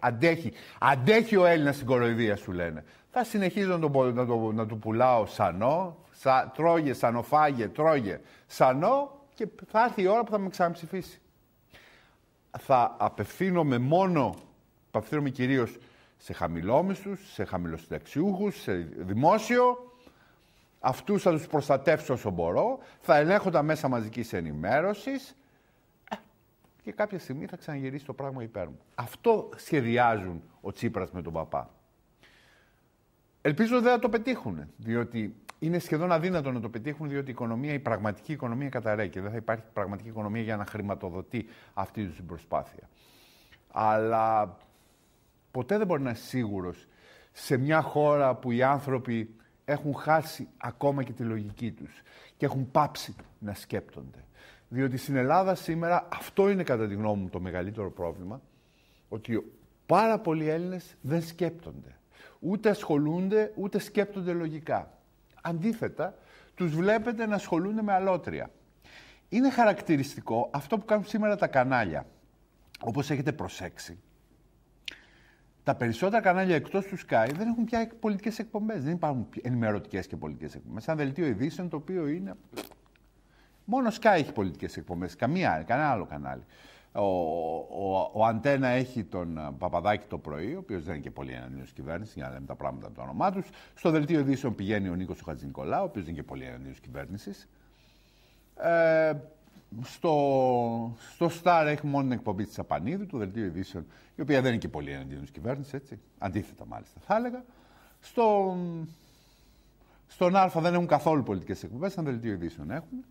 Αντέχει. Αντέχει ο Έλληνας στην κοροϊδία, σου λένε. Θα συνεχίζω να, να, το, να του πουλάω σανό, σα, τρώγε, σανοφάγε, τρώγε σανό και θα έρθει η ώρα που θα με ξαναψηφίσει. Θα απευθύνομαι μόνο, απευθύνομαι κυρίως σε χαμηλόμισθους, σε χαμηλοσυνταξιούχου, σε δημόσιο. Αυτούς θα τους προστατεύσω όσο μπορώ. Θα ελέγχω τα μέσα μαζικής ενημέρωσης και κάποια στιγμή θα ξαναγυρίσει το πράγμα υπέρ μου. Αυτό σχεδιάζουν ο Τσίπρας με τον Παπά. Ελπίζω δεν θα το πετύχουν, διότι είναι σχεδόν αδύνατο να το πετύχουν, διότι η, οικονομία, η πραγματική οικονομία καταραίει και δεν θα υπάρχει πραγματική οικονομία για να χρηματοδοτεί αυτή την προσπάθεια. Αλλά ποτέ δεν μπορεί να είσαι σίγουρος σε μια χώρα που οι άνθρωποι έχουν χάσει ακόμα και τη λογική τους και έχουν πάψει να σκέπτονται. Διότι στην Ελλάδα σήμερα αυτό είναι κατά τη γνώμη μου το μεγαλύτερο πρόβλημα, ότι πάρα πολλοί Έλληνες δεν σκέπτονται. Ούτε ασχολούνται, ούτε σκέπτονται λογικά. Αντίθετα, τους βλέπετε να ασχολούνται με αλότρια. Είναι χαρακτηριστικό αυτό που κάνουν σήμερα τα κανάλια. Όπως έχετε προσέξει, τα περισσότερα κανάλια εκτός του Sky δεν έχουν πια πολιτικές εκπομπές. Δεν υπάρχουν ενημερωτικές και πολιτικές εκπομπές. Ένα δελτίο ειδήσεων το οποίο είναι Μόνο Sky έχει πολιτικές εκπομπές. Καμία κανένα άλλο κανάλι. Ο, ο, ο Αντένα έχει τον ε, Παπαδάκη το πρωί, ο οποίος δεν είναι και πολύ εναντίον κυβέρνηση, για να λέμε τα πράγματα από το όνομά τους. Στο δελτίο ειδήσεων πηγαίνει ο Νίκος Χατζηνικολά, ο οποίος δεν είναι και πολύ εναντίον κυβέρνηση. Ε, στο, στο Star έχει μόνο την εκπομπή της Απανίδου, του Δελτίο ειδήσεων, η οποία δεν είναι και πολύ εναντίον τη κυβέρνηση, έτσι. Αντίθετα, μάλιστα, θα έλεγα. Στο, στον Α δεν έχουν καθόλου πολιτικές εκπομπές, σαν δελτίο ειδήσεων έχουν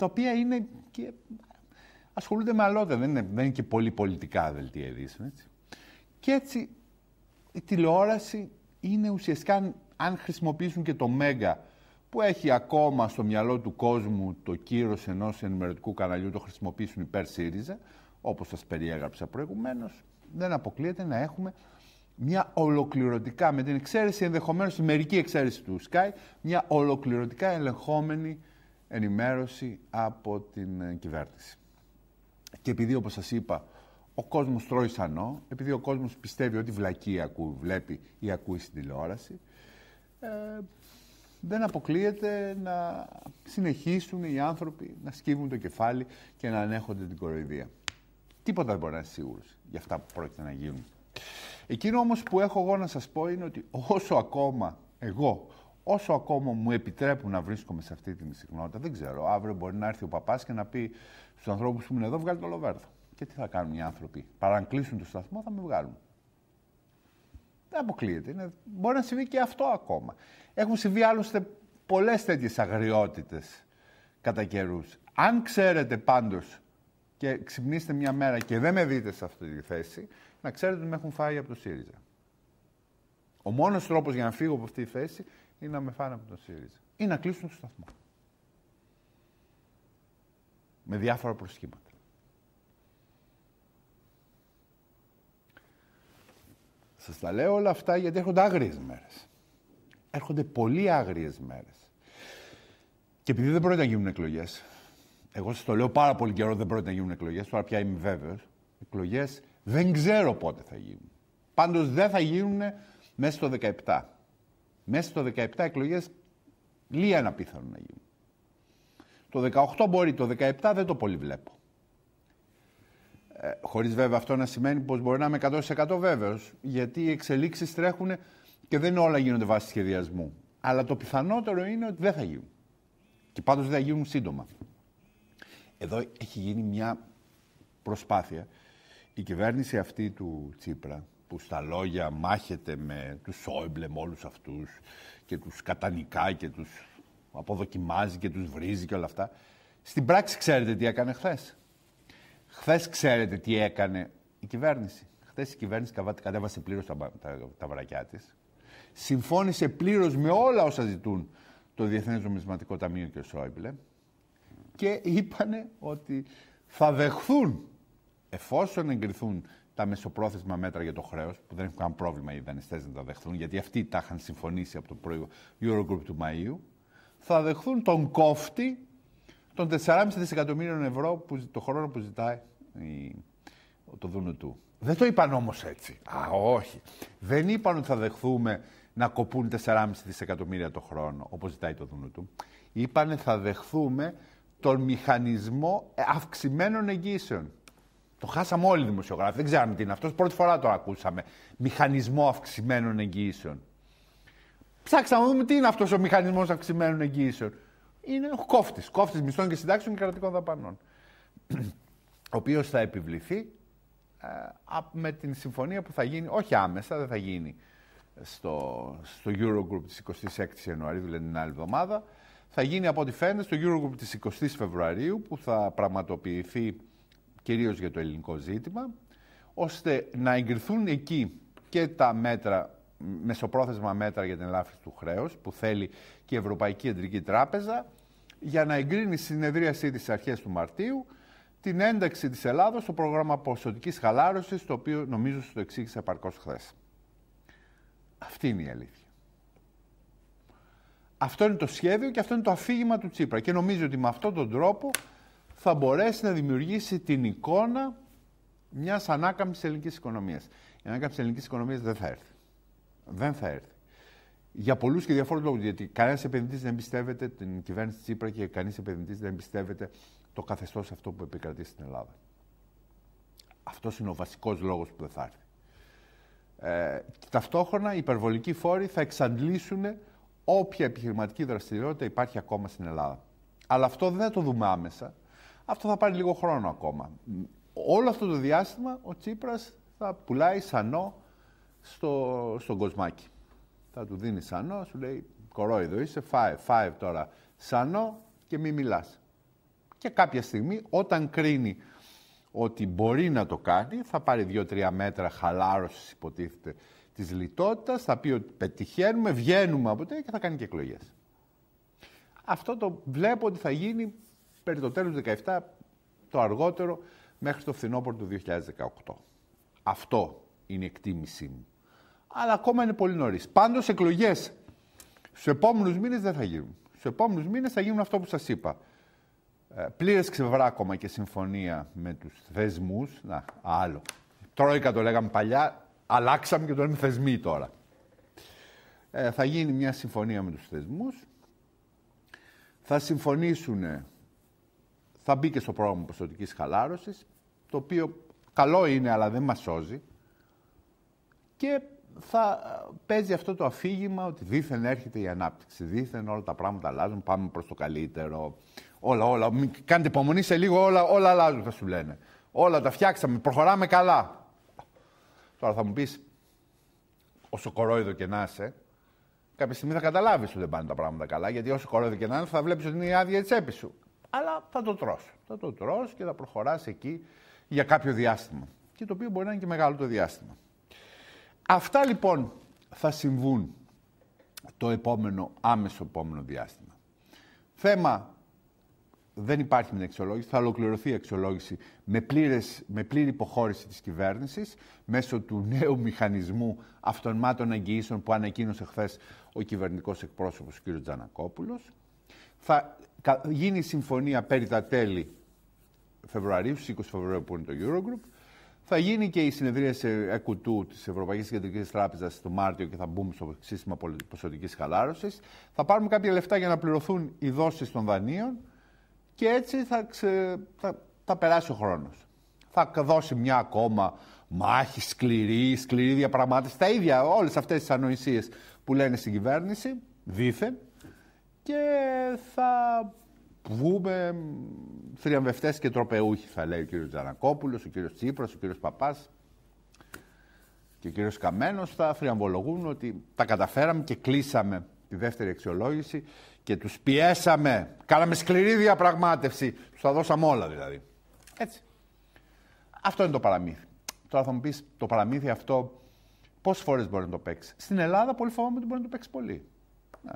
τα οποία είναι και ασχολούνται με αλόγα, δεν είναι, δεν είναι και πολύ πολιτικά δελτία ειδήσεων. Έτσι. Και έτσι η τηλεόραση είναι ουσιαστικά, αν χρησιμοποιήσουν και το Μέγκα, που έχει ακόμα στο μυαλό του κόσμου το κύρος ενός ενημερωτικού καναλιού, το χρησιμοποιήσουν υπέρ ΣΥΡΙΖΑ, όπως σας περιέγραψα προηγουμένως, δεν αποκλείεται να έχουμε μια ολοκληρωτικά, με την εξαίρεση ενδεχομένως, τη μερική εξαίρεση του ΣΚΑΙ, μια ολοκληρωτικά ελεγχόμενη ενημέρωση από την ε, κυβέρνηση. Και επειδή, όπως σας είπα, ο κόσμος τρώει σανό, επειδή ο κόσμος πιστεύει ότι βλακιά ακού, βλέπει ή ακούει στην τηλεόραση, ε, δεν αποκλείεται να συνεχίσουν οι άνθρωποι να σκύβουν το κεφάλι και να ανέχονται την κοροϊδία. Τίποτα δεν μπορεί να είναι σίγουρος για αυτά που πρόκειται να γίνουν. Εκείνο όμως που έχω εγώ να σας πω είναι ότι όσο ακόμα εγώ όσο ακόμα μου επιτρέπουν να βρίσκομαι σε αυτή την συχνότητα, δεν ξέρω. Αύριο μπορεί να έρθει ο παπάς και να πει στους ανθρώπους που είναι εδώ, βγάλει το Λοβέρδο. Και τι θα κάνουν οι άνθρωποι. Παρά κλείσουν το σταθμό, θα με βγάλουν. Δεν αποκλείεται. Είναι... Μπορεί να συμβεί και αυτό ακόμα. Έχουν συμβεί άλλωστε πολλές τέτοιες αγριότητες κατά καιρούς. Αν ξέρετε πάντως και ξυπνήσετε μια μέρα και δεν με δείτε σε αυτή τη θέση, να ξέρετε ότι με έχουν φάει από το ΣΥΡΙΖΑ. Ο μόνος τρόπος για να φύγω από αυτή τη θέση ή να με φάνε από τον ΣΥΡΙΖΑ ή να κλείσουν το σταθμό. Με διάφορα προσχήματα. Σας τα λέω όλα αυτά γιατί έρχονται άγριες μέρες. Έρχονται πολύ άγριες μέρες. Και επειδή δεν πρόκειται να γίνουν εκλογές, εγώ σας το λέω πάρα πολύ καιρό δεν πρόκειται να γίνουν εκλογές, τώρα πια είμαι βέβαιος, εκλογές δεν ξέρω πότε θα γίνουν. Πάντως δεν θα γίνουν μέσα στο 17. Μέσα στο 17 εκλογές λίγα είναι απίθανο να γίνουν. Το 18 μπορεί, το 17 δεν το πολύ βλέπω. Ε, χωρίς βέβαια αυτό να σημαίνει πως μπορεί να είμαι 100% βέβαιος, γιατί οι εξελίξεις τρέχουν και δεν όλα γίνονται βάσει σχεδιασμού. Αλλά το πιθανότερο είναι ότι δεν θα γίνουν. Και πάντως δεν θα γίνουν σύντομα. Εδώ έχει γίνει μια προσπάθεια. Η κυβέρνηση αυτή του Τσίπρα, που στα λόγια μάχεται με τους Σόιμπλε, με όλους αυτούς και τους κατανικά και τους αποδοκιμάζει και τους βρίζει και όλα αυτά. Στην πράξη ξέρετε τι έκανε χθες. Χθες ξέρετε τι έκανε η κυβέρνηση. Χθες η κυβέρνηση κατέβασε πλήρως τα, τα, τα βρακιά της. Συμφώνησε πλήρως με όλα όσα ζητούν το Διεθνές Νομισματικό Ταμείο και ο Σόιμπλε. Και είπανε ότι θα δεχθούν εφόσον εγκριθούν τα μεσοπρόθεσμα μέτρα για το χρέος, που δεν έχουν καν πρόβλημα οι δανειστές να τα δεχθούν, γιατί αυτοί τα είχαν συμφωνήσει από το Eurogroup του Μαΐου, θα δεχθούν τον κόφτη των 4,5 δισεκατομμύριων ευρώ που, το χρόνο που ζητάει η, το δούνο του. Δεν το είπαν όμως έτσι. Α, όχι. Δεν είπαν ότι θα δεχθούμε να κοπούν 4,5 δισεκατομμύρια το χρόνο, όπως ζητάει το δούνο του. Είπανε θα δεχθούμε τον μηχανισμό ε, αυξημένων εγγύσεων. Το χάσαμε όλοι οι δημοσιογράφοι. Δεν ξέρουμε τι είναι αυτός. Πρώτη φορά το ακούσαμε. Μηχανισμό αυξημένων εγγυήσεων. Ψάξαμε να δούμε τι είναι αυτός ο μηχανισμός αυξημένων εγγυήσεων. Είναι ο κόφτης. Κόφτης μισθών και συντάξεων και κρατικών δαπανών. ο οποίος θα επιβληθεί ε, με την συμφωνία που θα γίνει, όχι άμεσα, δεν θα γίνει στο, στο Eurogroup της 26 η Ιανουαρίου, δηλαδή την άλλη εβδομάδα, θα γίνει από ό,τι φαίνεται στο Eurogroup της 20 Φεβρουαρίου που θα πραγματοποιηθεί κυρίως για το ελληνικό ζήτημα, ώστε να εγκριθούν εκεί και τα μέτρα, μεσοπρόθεσμα μέτρα για την ελάφρυνση του χρέους, που θέλει και η Ευρωπαϊκή Εντρική Τράπεζα, για να εγκρίνει στη συνεδρίασή της αρχές του Μαρτίου την ένταξη της Ελλάδος στο πρόγραμμα ποσοτικής χαλάρωσης, το οποίο νομίζω το εξήγησε επαρκώς χθες. Αυτή είναι η αλήθεια. Αυτό είναι το σχέδιο και αυτό είναι το αφήγημα του Τσίπρα. Και νομίζω ότι με αυτόν τον τρόπο θα μπορέσει να δημιουργήσει την εικόνα μιας ανάκαμψης ελληνικής οικονομίας. Η ανάκαμψη ελληνικής οικονομίας δεν θα έρθει. Δεν θα έρθει. Για πολλούς και διαφόρους λόγους. Γιατί κανένας επενδυτής δεν πιστεύεται την κυβέρνηση Τσίπρα και κανείς επενδυτής δεν πιστεύεται το καθεστώς αυτό που επικρατεί στην Ελλάδα. Αυτός είναι ο βασικός λόγος που δεν θα έρθει. Ε, ταυτόχρονα, οι υπερβολικοί φόροι θα εξαντλήσουν όποια επιχειρηματική δραστηριότητα υπάρχει ακόμα στην Ελλάδα. Αλλά αυτό δεν θα το δούμε άμεσα. Αυτό θα πάρει λίγο χρόνο ακόμα. Όλο αυτό το διάστημα ο Τσίπρας θα πουλάει σανό στο, στον κοσμάκι. Θα του δίνει σανό, σου λέει κορόιδο είσαι, φάε, φάε τώρα σανό και μη μιλάς. Και κάποια στιγμή όταν κρίνει ότι μπορεί να το κάνει, θα πάρει δύο-τρία μέτρα χαλάρωσης υποτίθεται της λιτότητας, θα πει ότι πετυχαίνουμε, βγαίνουμε από τέτοια και θα κάνει και εκλογές. Αυτό το βλέπω ότι θα γίνει περί το τέλος του το αργότερο, μέχρι το φθινόπωρο του 2018. Αυτό είναι η εκτίμησή μου. Αλλά ακόμα είναι πολύ νωρίς. Πάντως εκλογές στους επόμενους μήνες δεν θα γίνουν. Στους επόμενους μήνες θα γίνουν αυτό που σας είπα. Ε, πλήρες ξεβράκωμα και συμφωνία με τους θεσμούς. Να, άλλο. Τρόικα το λέγαμε παλιά, αλλάξαμε και το λέμε θεσμοί τώρα. Ε, θα γίνει μια συμφωνία με τους θεσμούς. Θα συμφωνήσουν θα μπει και στο πρόγραμμα ποσοτικής χαλάρωσης, το οποίο καλό είναι, αλλά δεν μας σώζει. Και θα ε, παίζει αυτό το αφήγημα ότι δίθεν έρχεται η ανάπτυξη, δίθεν όλα τα πράγματα αλλάζουν, πάμε προς το καλύτερο. Όλα, όλα, κάντε υπομονή σε λίγο, όλα, όλα αλλάζουν θα σου λένε. Όλα τα φτιάξαμε, προχωράμε καλά. Τώρα θα μου πεις, όσο κορόιδο και να είσαι, κάποια στιγμή θα καταλάβεις ότι δεν πάνε τα πράγματα καλά, γιατί όσο κορόιδο και να είναι θα βλέπεις ότι είναι η άδεια τσέπης σου αλλά θα το τρως. Θα το τρως και θα προχωράς εκεί για κάποιο διάστημα. Και το οποίο μπορεί να είναι και μεγάλο το διάστημα. Αυτά λοιπόν θα συμβούν το επόμενο, άμεσο επόμενο διάστημα. Θέμα δεν υπάρχει μια αξιολόγηση, θα ολοκληρωθεί η αξιολόγηση με, πλήρες, με πλήρη υποχώρηση της κυβέρνησης μέσω του νέου μηχανισμού αυτομάτων εγγυήσεων που ανακοίνωσε χθες ο κυβερνητικός εκπρόσωπος κ. Τζανακόπουλος. Θα γίνει η συμφωνία περί τα τέλη Φεβρουαρίου, 20 Φεβρουαρίου που είναι το Eurogroup. Θα γίνει και η συνεδρία σε εκουτού της Ευρωπαϊκής Κεντρικής Τράπεζας το Μάρτιο και θα μπούμε στο σύστημα ποσοτικής χαλάρωσης. Θα πάρουμε κάποια λεφτά για να πληρωθούν οι δόσεις των δανείων και έτσι θα, ξε... θα... θα περάσει ο χρόνος. Θα δώσει μια ακόμα μάχη σκληρή, σκληρή διαπραγμάτευση. Τα ίδια όλες αυτές τις ανοησίες που λένε στην κυβέρνηση, δίθεν, και θα βγούμε θριαμβευτές και τροπεούχοι, θα λέει ο κύριος Τζανακόπουλος, ο κύριος Τσίπρας, ο κύριος Παπάς και ο κύριος Καμένος θα θριαμβολογούν ότι τα καταφέραμε και κλείσαμε τη δεύτερη αξιολόγηση και τους πιέσαμε, κάναμε σκληρή διαπραγμάτευση, τους τα δώσαμε όλα δηλαδή. Έτσι. Αυτό είναι το παραμύθι. Τώρα θα μου πεις το παραμύθι αυτό πόσες φορές μπορεί να το παίξεις. Στην Ελλάδα πολύ φοβάμαι ότι μπορεί να το παίξεις πολύ. Ναι.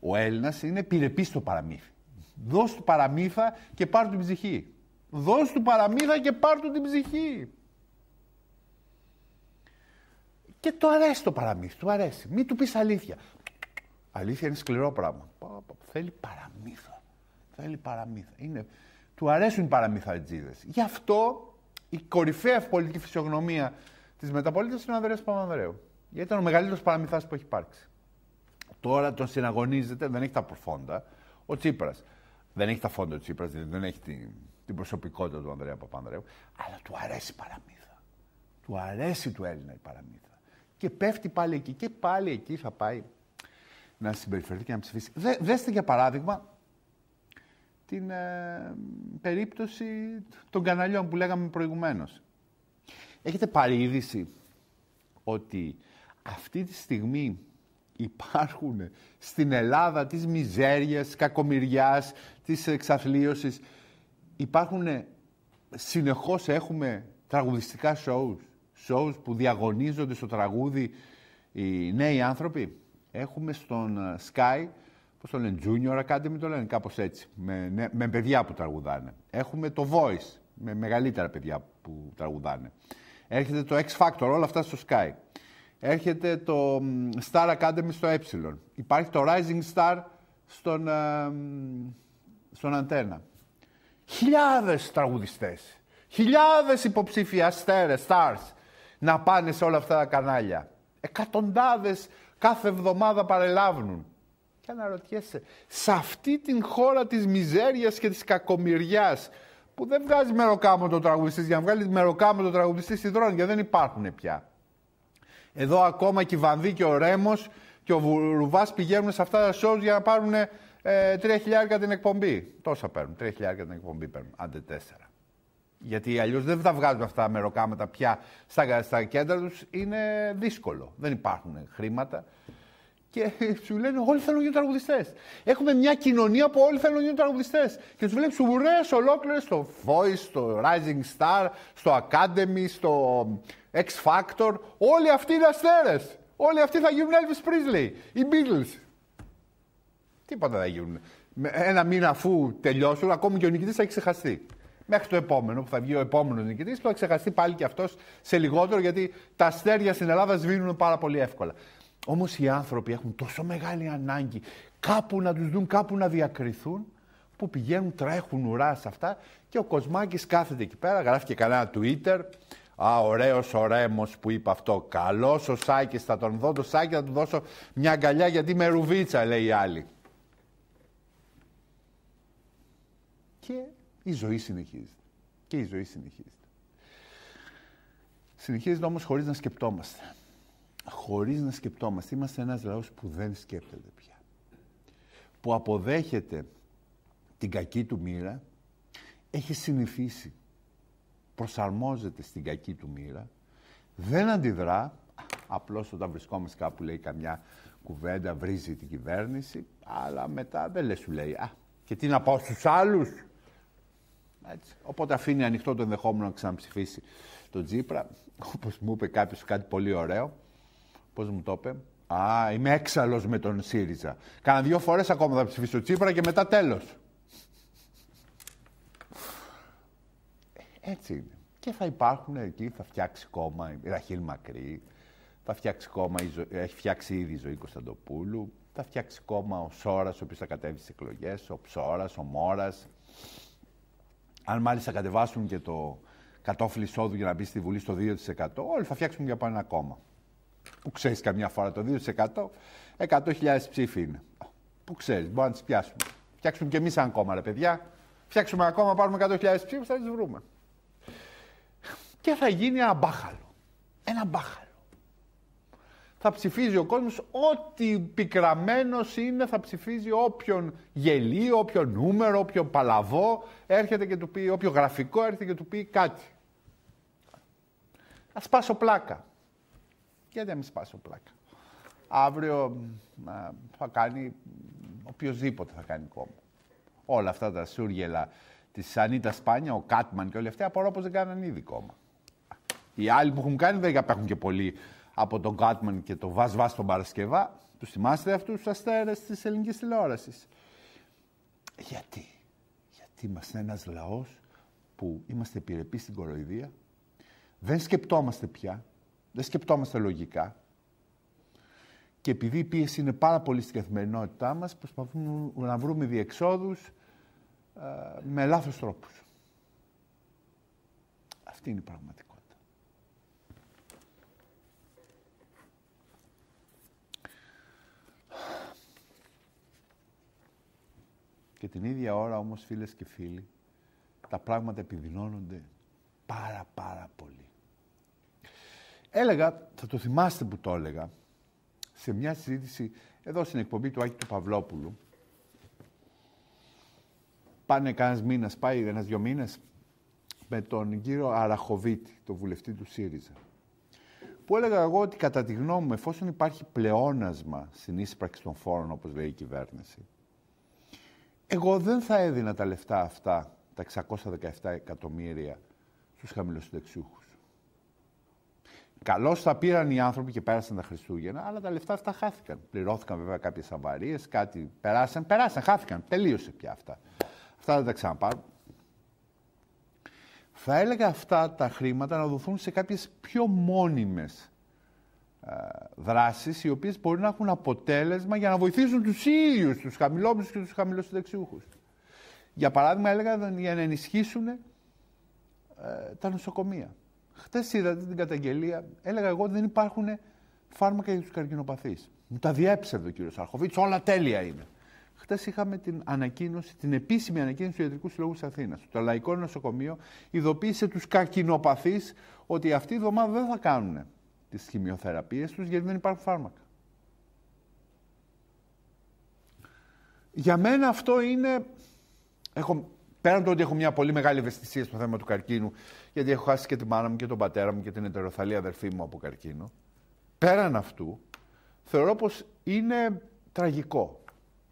Ο Έλληνας είναι πυρεπή στο παραμύθι. Δώσ' του παραμύθα και πάρ' του την ψυχή. Δώσ' του παραμύθα και πάρ' του την ψυχή. Και το αρέσει το παραμύθι, του αρέσει. Μην του πεις αλήθεια. Αλήθεια είναι σκληρό πράγμα. Θέλει παραμύθα. Θέλει παραμύθα. Είναι... Του αρέσουν οι παραμυθατζίδες. Γι' αυτό η κορυφαία πολιτική φυσιογνωμία της μεταπολίτευσης είναι ο Ανδρέας Παπανδρέου. Γιατί ήταν ο μεγαλύτερος παραμυθάς που έχει υπάρξει. Τώρα τον συναγωνίζεται, δεν έχει τα προφόντα. Ο Τσίπρας. Δεν έχει τα φόντα ο Τσίπρας, δηλαδή δεν έχει την, την προσωπικότητα του Ανδρέα Παπανδρέου. Αλλά του αρέσει η παραμύθα. Του αρέσει του Έλληνα η παραμύθα. Και πέφτει πάλι εκεί. Και πάλι εκεί θα πάει να συμπεριφερθεί και να ψηφίσει. δέστε για παράδειγμα την ε, περίπτωση των καναλιών που λέγαμε προηγουμένως. Έχετε πάρει ότι αυτή τη στιγμή υπάρχουν στην Ελλάδα της μιζέριας, κακομοιριάς, της εξαθλίωσης. Υπάρχουν, συνεχώς έχουμε τραγουδιστικά shows, shows που διαγωνίζονται στο τραγούδι οι νέοι άνθρωποι. Έχουμε στον ε, Sky, πώς το λένε, Junior Academy το λένε, κάπως έτσι, με, ναι, με παιδιά που τραγουδάνε. Έχουμε το Voice, με μεγαλύτερα παιδιά που τραγουδάνε. Έρχεται το X Factor, όλα αυτά στο Sky έρχεται το Star Academy στο Ε. Υπάρχει το Rising Star στον, ε, στον Αντένα. Χιλιάδες τραγουδιστές, χιλιάδες υποψήφια αστέρες, stars, να πάνε σε όλα αυτά τα κανάλια. Εκατοντάδες κάθε εβδομάδα παρελάβουν. Και αναρωτιέσαι, σε αυτή την χώρα της μιζέριας και της κακομοιριάς, που δεν βγάζει μεροκάμο το τραγουδιστής, για να βγάλεις μεροκάμο το τραγουδιστή γιατί δεν υπάρχουν πια. Εδώ ακόμα και η Βανδί και ο Ρέμος και ο Βουρουβά πηγαίνουν σε αυτά τα shows για να πάρουν ε, την εκπομπή. Τόσα παίρνουν. 3.000 χιλιάρικα την εκπομπή παίρνουν. Άντε 4. Γιατί αλλιώς δεν θα βγάζουν αυτά τα μεροκάματα πια στα, στα κέντρα τους. Είναι δύσκολο. Δεν υπάρχουν χρήματα. Και σου λένε Όλοι θέλουν να γίνουν τραγουδιστές. Έχουμε μια κοινωνία που όλοι θέλουν να γίνουν τραγουδιστές. Και τους βλέπεις ουρές ολόκληρες στο Voice, στο Rising Star, στο Academy, στο X-Factor, όλοι αυτοί είναι αστέρες. Όλοι αυτοί θα γίνουν Elvis Presley, οι Beatles. Τίποτα δεν γίνουν. Ένα μήνα αφού τελειώσουν, ακόμη και ο νικητής θα έχει ξεχαστεί. Μέχρι το επόμενο που θα βγει ο επόμενος νικητής, που θα ξεχαστεί πάλι και αυτός σε λιγότερο, γιατί τα αστέρια στην Ελλάδα σβήνουν πάρα πολύ εύκολα. Όμως οι άνθρωποι έχουν τόσο μεγάλη ανάγκη κάπου να τους δουν, κάπου να διακριθούν, που πηγαίνουν, τρέχουν ουρά σε αυτά και ο κοσμάκης κάθεται εκεί πέρα, γράφει και κανένα Twitter, Α, ωραίος ο που είπε αυτό. Καλός ο Σάκης, θα τον δω το Σάκη, θα του δώσω μια αγκαλιά γιατί με ρουβίτσα, λέει η άλλη. Και η ζωή συνεχίζεται. Και η ζωή συνεχίζεται. Συνεχίζεται όμως χωρίς να σκεπτόμαστε. Χωρίς να σκεπτόμαστε. Είμαστε ένας λαός που δεν σκέπτεται πια. Που αποδέχεται την κακή του μοίρα. Έχει συνηθίσει προσαρμόζεται στην κακή του μοίρα, δεν αντιδρά, απλώς όταν βρισκόμαστε κάπου λέει καμιά κουβέντα, βρίζει την κυβέρνηση, αλλά μετά δεν λέει σου λέει, α, και τι να πάω στους άλλους. Έτσι. Οπότε αφήνει ανοιχτό το ενδεχόμενο να ξαναψηφίσει τον Τζίπρα, όπως μου είπε κάποιος κάτι πολύ ωραίο, πώς μου το είπε, Α, είμαι έξαλλος με τον ΣΥΡΙΖΑ. Κάνα δύο φορές ακόμα θα ψηφίσω Τσίπρα και μετά τέλος». Έτσι είναι. Και θα υπάρχουν εκεί, θα φτιάξει κόμμα η Ραχίλ Μακρύ, θα φτιάξει κόμμα, η Ζω... έχει φτιάξει ήδη η Ζωή Κωνσταντοπούλου, θα φτιάξει κόμμα ο Σόρας, ο οποίος θα κατέβει στις εκλογές, ο Ψόρας, ο Μόρας. Αν μάλιστα κατεβάσουν και το κατόφλι εισόδου για να μπει στη Βουλή στο 2%, όλοι θα φτιάξουν για πάνω ένα κόμμα. Που ξέρεις καμιά φορά το 2%, 100.000 ψήφοι είναι. Που ξέρεις, μπορεί να τις πιάσουμε. Φτιάξουμε κι εμείς ένα κόμμα, ρε παιδιά. Φτιάξουμε ακόμα, πάρουμε 100.000 ψήφους, θα τις βρούμε και θα γίνει ένα μπάχαλο. Ένα μπάχαλο. Θα ψηφίζει ο κόσμος ό,τι πικραμένος είναι, θα ψηφίζει όποιον γελί, όποιο νούμερο, όποιο παλαβό, έρχεται και του πει, όποιο γραφικό έρχεται και του πει κάτι. Θα σπάσω πλάκα. Γιατί να μην σπάσω πλάκα. Αύριο θα κάνει, οποιοδήποτε θα κάνει κόμμα. Όλα αυτά τα σούργελα της Ανίτα Σπάνια, ο Κάτμαν και όλοι αυτοί, απορώ πως δεν κάνανε ήδη κόμμα. Οι άλλοι που έχουν κάνει δεν υπάρχουν και πολλοί από τον Κάτμαν και το Βάζ Βασ τον Παρασκευά. Τους θυμάστε αυτούς τους αστέρες της ελληνικής τηλεόρασης. Γιατί, γιατί είμαστε ένας λαός που είμαστε επιρρεπείς στην κοροϊδία, δεν σκεπτόμαστε πια, δεν σκεπτόμαστε λογικά. Και επειδή η πίεση είναι πάρα πολύ στην καθημερινότητά μας, προσπαθούμε να βρούμε διεξόδους ε, με λάθος τρόπους. Αυτή είναι η πραγματικότητα. Και την ίδια ώρα όμως φίλες και φίλοι, τα πράγματα επιδεινώνονται πάρα πάρα πολύ. Έλεγα, θα το θυμάστε που το έλεγα, σε μια συζήτηση εδώ στην εκπομπή του Άκη του Παυλόπουλου, πάνε κανένας μήνας, πάει ένας δυο μήνες, με τον κύριο Αραχοβίτη, τον βουλευτή του ΣΥΡΙΖΑ. Που έλεγα εγώ ότι κατά τη γνώμη μου, εφόσον υπάρχει πλεόνασμα στην ίσπραξη των φόρων, όπως λέει η κυβέρνηση, εγώ δεν θα έδινα τα λεφτά αυτά, τα 617 εκατομμύρια, στους χαμηλοσυνταξιούχους. Καλώ τα πήραν οι άνθρωποι και πέρασαν τα Χριστούγεννα, αλλά τα λεφτά αυτά χάθηκαν. Πληρώθηκαν βέβαια κάποιες αβαρίε, κάτι περάσαν, περάσαν, χάθηκαν. Τελείωσε πια αυτά. Αυτά δεν τα ξαναπάρουν. Θα έλεγα αυτά τα χρήματα να δοθούν σε κάποιες πιο μόνιμες ε, δράσεις οι οποίες μπορεί να έχουν αποτέλεσμα για να βοηθήσουν τους ίδιους, τους χαμηλόμισθους και τους χαμηλοσυνταξιούχους. Για παράδειγμα, έλεγα για να ενισχύσουν ε, τα νοσοκομεία. Χθε είδατε την καταγγελία, έλεγα εγώ ότι δεν υπάρχουν φάρμακα για τους καρκινοπαθείς. Μου τα διέψευε ο κύριος Αρχοβίτ, όλα τέλεια είναι. Χθε είχαμε την ανακοίνωση, την επίσημη ανακοίνωση του Ιατρικού Συλλόγου της Αθήνας. Το Λαϊκό Νοσοκομείο ειδοποίησε τους καρκινοπαθείς ότι αυτή η εβδομάδα δεν θα κάνουν τις χημειοθεραπείες τους γιατί δεν υπάρχουν φάρμακα. Για μένα αυτό είναι... Έχω... Πέραν το ότι έχω μια πολύ μεγάλη ευαισθησία στο θέμα του καρκίνου, γιατί έχω χάσει και τη μάνα μου και τον πατέρα μου και την ετεροθαλή αδερφή μου από καρκίνο, πέραν αυτού, θεωρώ πως είναι τραγικό.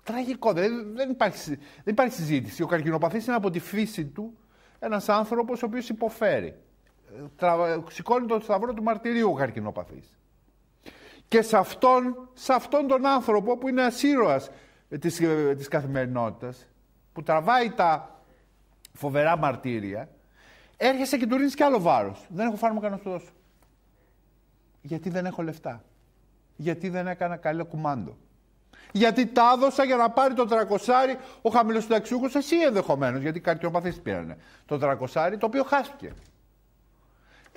Τραγικό, δηλαδή δεν υπάρχει, δεν υπάρχει συζήτηση. Ο καρκινοπαθής είναι από τη φύση του ένας άνθρωπος ο οποίος υποφέρει τρα, σηκώνει τον σταυρό του μαρτυρίου ο καρκινόπαθης. Και σε αυτόν, σε αυτόν τον άνθρωπο που είναι ασύρωας της, ε, της καθημερινότητας, που τραβάει τα φοβερά μαρτύρια, έρχεσαι και του ρίχνεις κι άλλο βάρος. Δεν έχω φάρμακα να σου δώσω. Γιατί δεν έχω λεφτά. Γιατί δεν έκανα καλό κουμάντο. Γιατί τα έδωσα για να πάρει το τρακοσάρι ο χαμηλός του εσύ ενδεχομένως, γιατί καρκινοπαθής πήρανε. Το τρακοσάρι το οποίο χάστηκε.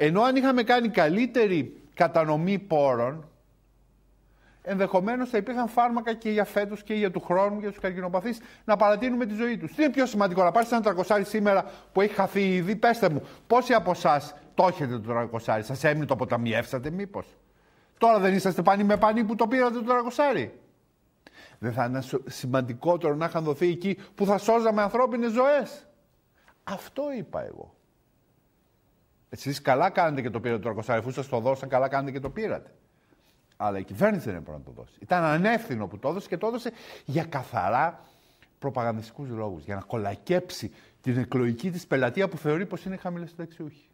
Ενώ αν είχαμε κάνει καλύτερη κατανομή πόρων, ενδεχομένως θα υπήρχαν φάρμακα και για φέτος και για του χρόνου για τους καρκινοπαθείς να παρατείνουμε τη ζωή τους. Τι είναι πιο σημαντικό, να πάρεις ένα τρακοσάρι σήμερα που έχει χαθεί ήδη, πέστε μου, πόσοι από εσάς το έχετε το τρακοσάρι, σας έμεινε το αποταμιεύσατε, μήπως. Τώρα δεν είσαστε πάνι με πάνι που το πήρατε το τρακοσάρι. Δεν θα ήταν σημαντικότερο να είχαν δοθεί εκεί που θα σώζαμε ανθρώπινες ζωές. Αυτό είπα εγώ. Εσείς καλά κάνετε και το πήρατε το 20 αφού σας το δώσαν, καλά κάνετε και το πήρατε. Αλλά η κυβέρνηση δεν έπρεπε να το δώσει. Ήταν ανεύθυνο που το έδωσε και το έδωσε για καθαρά προπαγανδιστικούς λόγους. Για να κολακέψει την εκλογική της πελατεία που θεωρεί πως είναι χαμηλές συνταξιούχοι.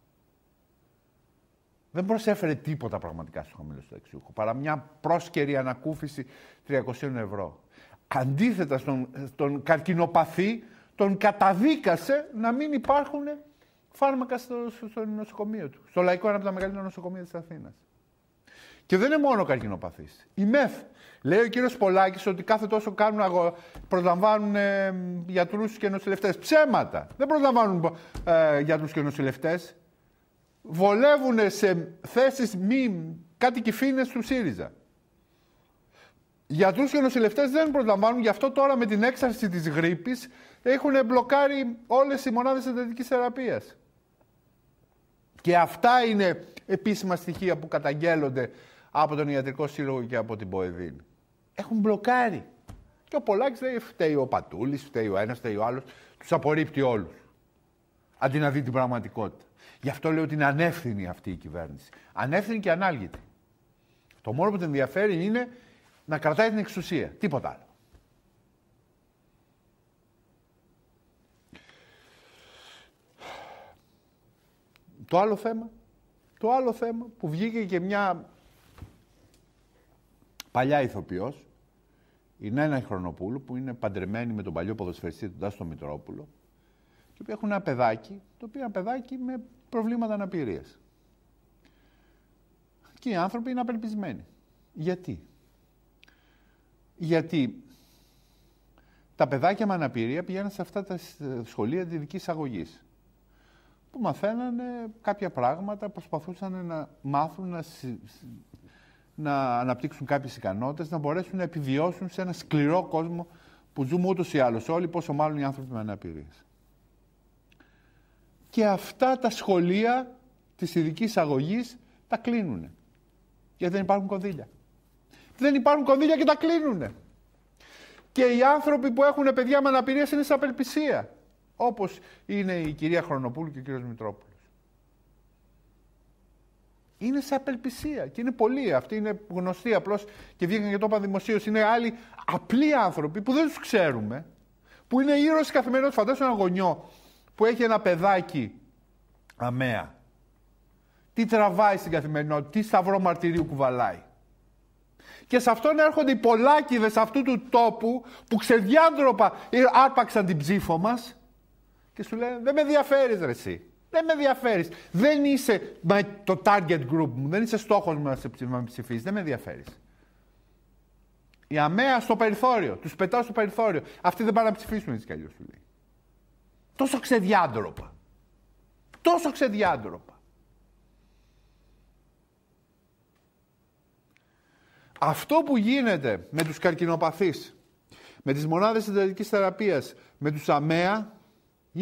Δεν προσέφερε τίποτα πραγματικά στο χαμηλό συνταξιούχο παρά μια πρόσκαιρη ανακούφιση 300 ευρώ. Αντίθετα, στον, στον καρκινοπαθή τον καταδίκασε να μην υπάρχουν φάρμακα στο, στο νοσοκομείο του. Στο λαϊκό, ένα από τα μεγαλύτερα νοσοκομεία της Αθήνας. Και δεν είναι μόνο καρκίνοπαθή. Η ΜΕΦ. Λέει ο κύριος Πολάκης ότι κάθε τόσο κάνουν αγο... προσλαμβάνουν ε, γιατρούς και νοσηλευτές. Ψέματα. Δεν προσλαμβάνουν ε, γιατρούς και νοσηλευτές. Βολεύουν σε θέσεις μη κάτι του ΣΥΡΙΖΑ. Γιατρούς και νοσηλευτές δεν προσλαμβάνουν, γι' αυτό τώρα με την έξαρση της γρήπης έχουν μπλοκάρει όλες οι μονάδες εντατική θεραπείας. Και αυτά είναι επίσημα στοιχεία που καταγγέλλονται από τον Ιατρικό Σύλλογο και από την Ποεδίνη. Έχουν μπλοκάρει. Και ο Πολάκης λέει φταίει ο Πατούλης, φταίει ο ένας, φταίει ο άλλος. Τους απορρίπτει όλους. Αντί να δει την πραγματικότητα. Γι' αυτό λέω ότι είναι ανεύθυνη αυτή η κυβέρνηση. Ανεύθυνη και ανάλγητη. Το μόνο που την ενδιαφέρει είναι να κρατάει την εξουσία. Τίποτα άλλο. Το άλλο θέμα, το άλλο θέμα που βγήκε και μια παλιά ηθοποιός, η Νένα Χρονοπούλου, που είναι παντρεμένη με τον παλιό ποδοσφαιριστή του Τάστο Μητρόπουλο, και που έχουν ένα παιδάκι, το οποίο είναι ένα παιδάκι με προβλήματα αναπηρίας. Και οι άνθρωποι είναι απελπισμένοι. Γιατί. Γιατί τα παιδάκια με αναπηρία πηγαίνουν σε αυτά τα σχολεία ειδικής αγωγής που μαθαίνανε κάποια πράγματα, προσπαθούσαν να μάθουν να, να αναπτύξουν κάποιες ικανότητες, να μπορέσουν να επιβιώσουν σε ένα σκληρό κόσμο που ζούμε ούτως ή άλλως όλοι, πόσο μάλλον οι άνθρωποι με αναπηρίες. Και αυτά τα σχολεία της ειδικής αγωγής τα κλείνουν. Γιατί δεν υπάρχουν κονδύλια. Δεν υπάρχουν κονδύλια και τα κλείνουν. Και οι άνθρωποι που έχουν παιδιά με αναπηρία είναι σε απελπισία όπως είναι η κυρία Χρονοπούλου και ο κύριος Μητρόπουλος. Είναι σε απελπισία και είναι πολλοί. Αυτοί είναι γνωστοί απλώς και βγήκαν και το είπαν δημοσίως. Είναι άλλοι απλοί άνθρωποι που δεν τους ξέρουμε, που είναι ήρωες καθημερινότητας. Φαντάσου ένα γονιό που έχει ένα παιδάκι αμαία. Τι τραβάει στην καθημερινότητα, τι σταυρό μαρτυρίου κουβαλάει. Και σε αυτόν έρχονται οι πολλάκιδες αυτού του τόπου που ξεδιάντροπα άρπαξαν την ψήφο μας και σου λένε Δεν με ενδιαφέρεις, ρε εσύ. Δεν με ενδιαφέρεις. Δεν είσαι το target group μου. Δεν είσαι στόχος μου να σε ψηφίσεις. Δεν με ενδιαφέρεις. Η αμαία στο περιθώριο. Τους πετάω στο περιθώριο. Αυτοί δεν πάνε να ψηφίσουν έτσι κι αλλιώς, σου λέει. Τόσο ξεδιάντροπα. Τόσο ξεδιάντροπα. Αυτό που γίνεται με τους καρκινοπαθείς, με τις μονάδες συντατικής θεραπείας, με τους αμαία,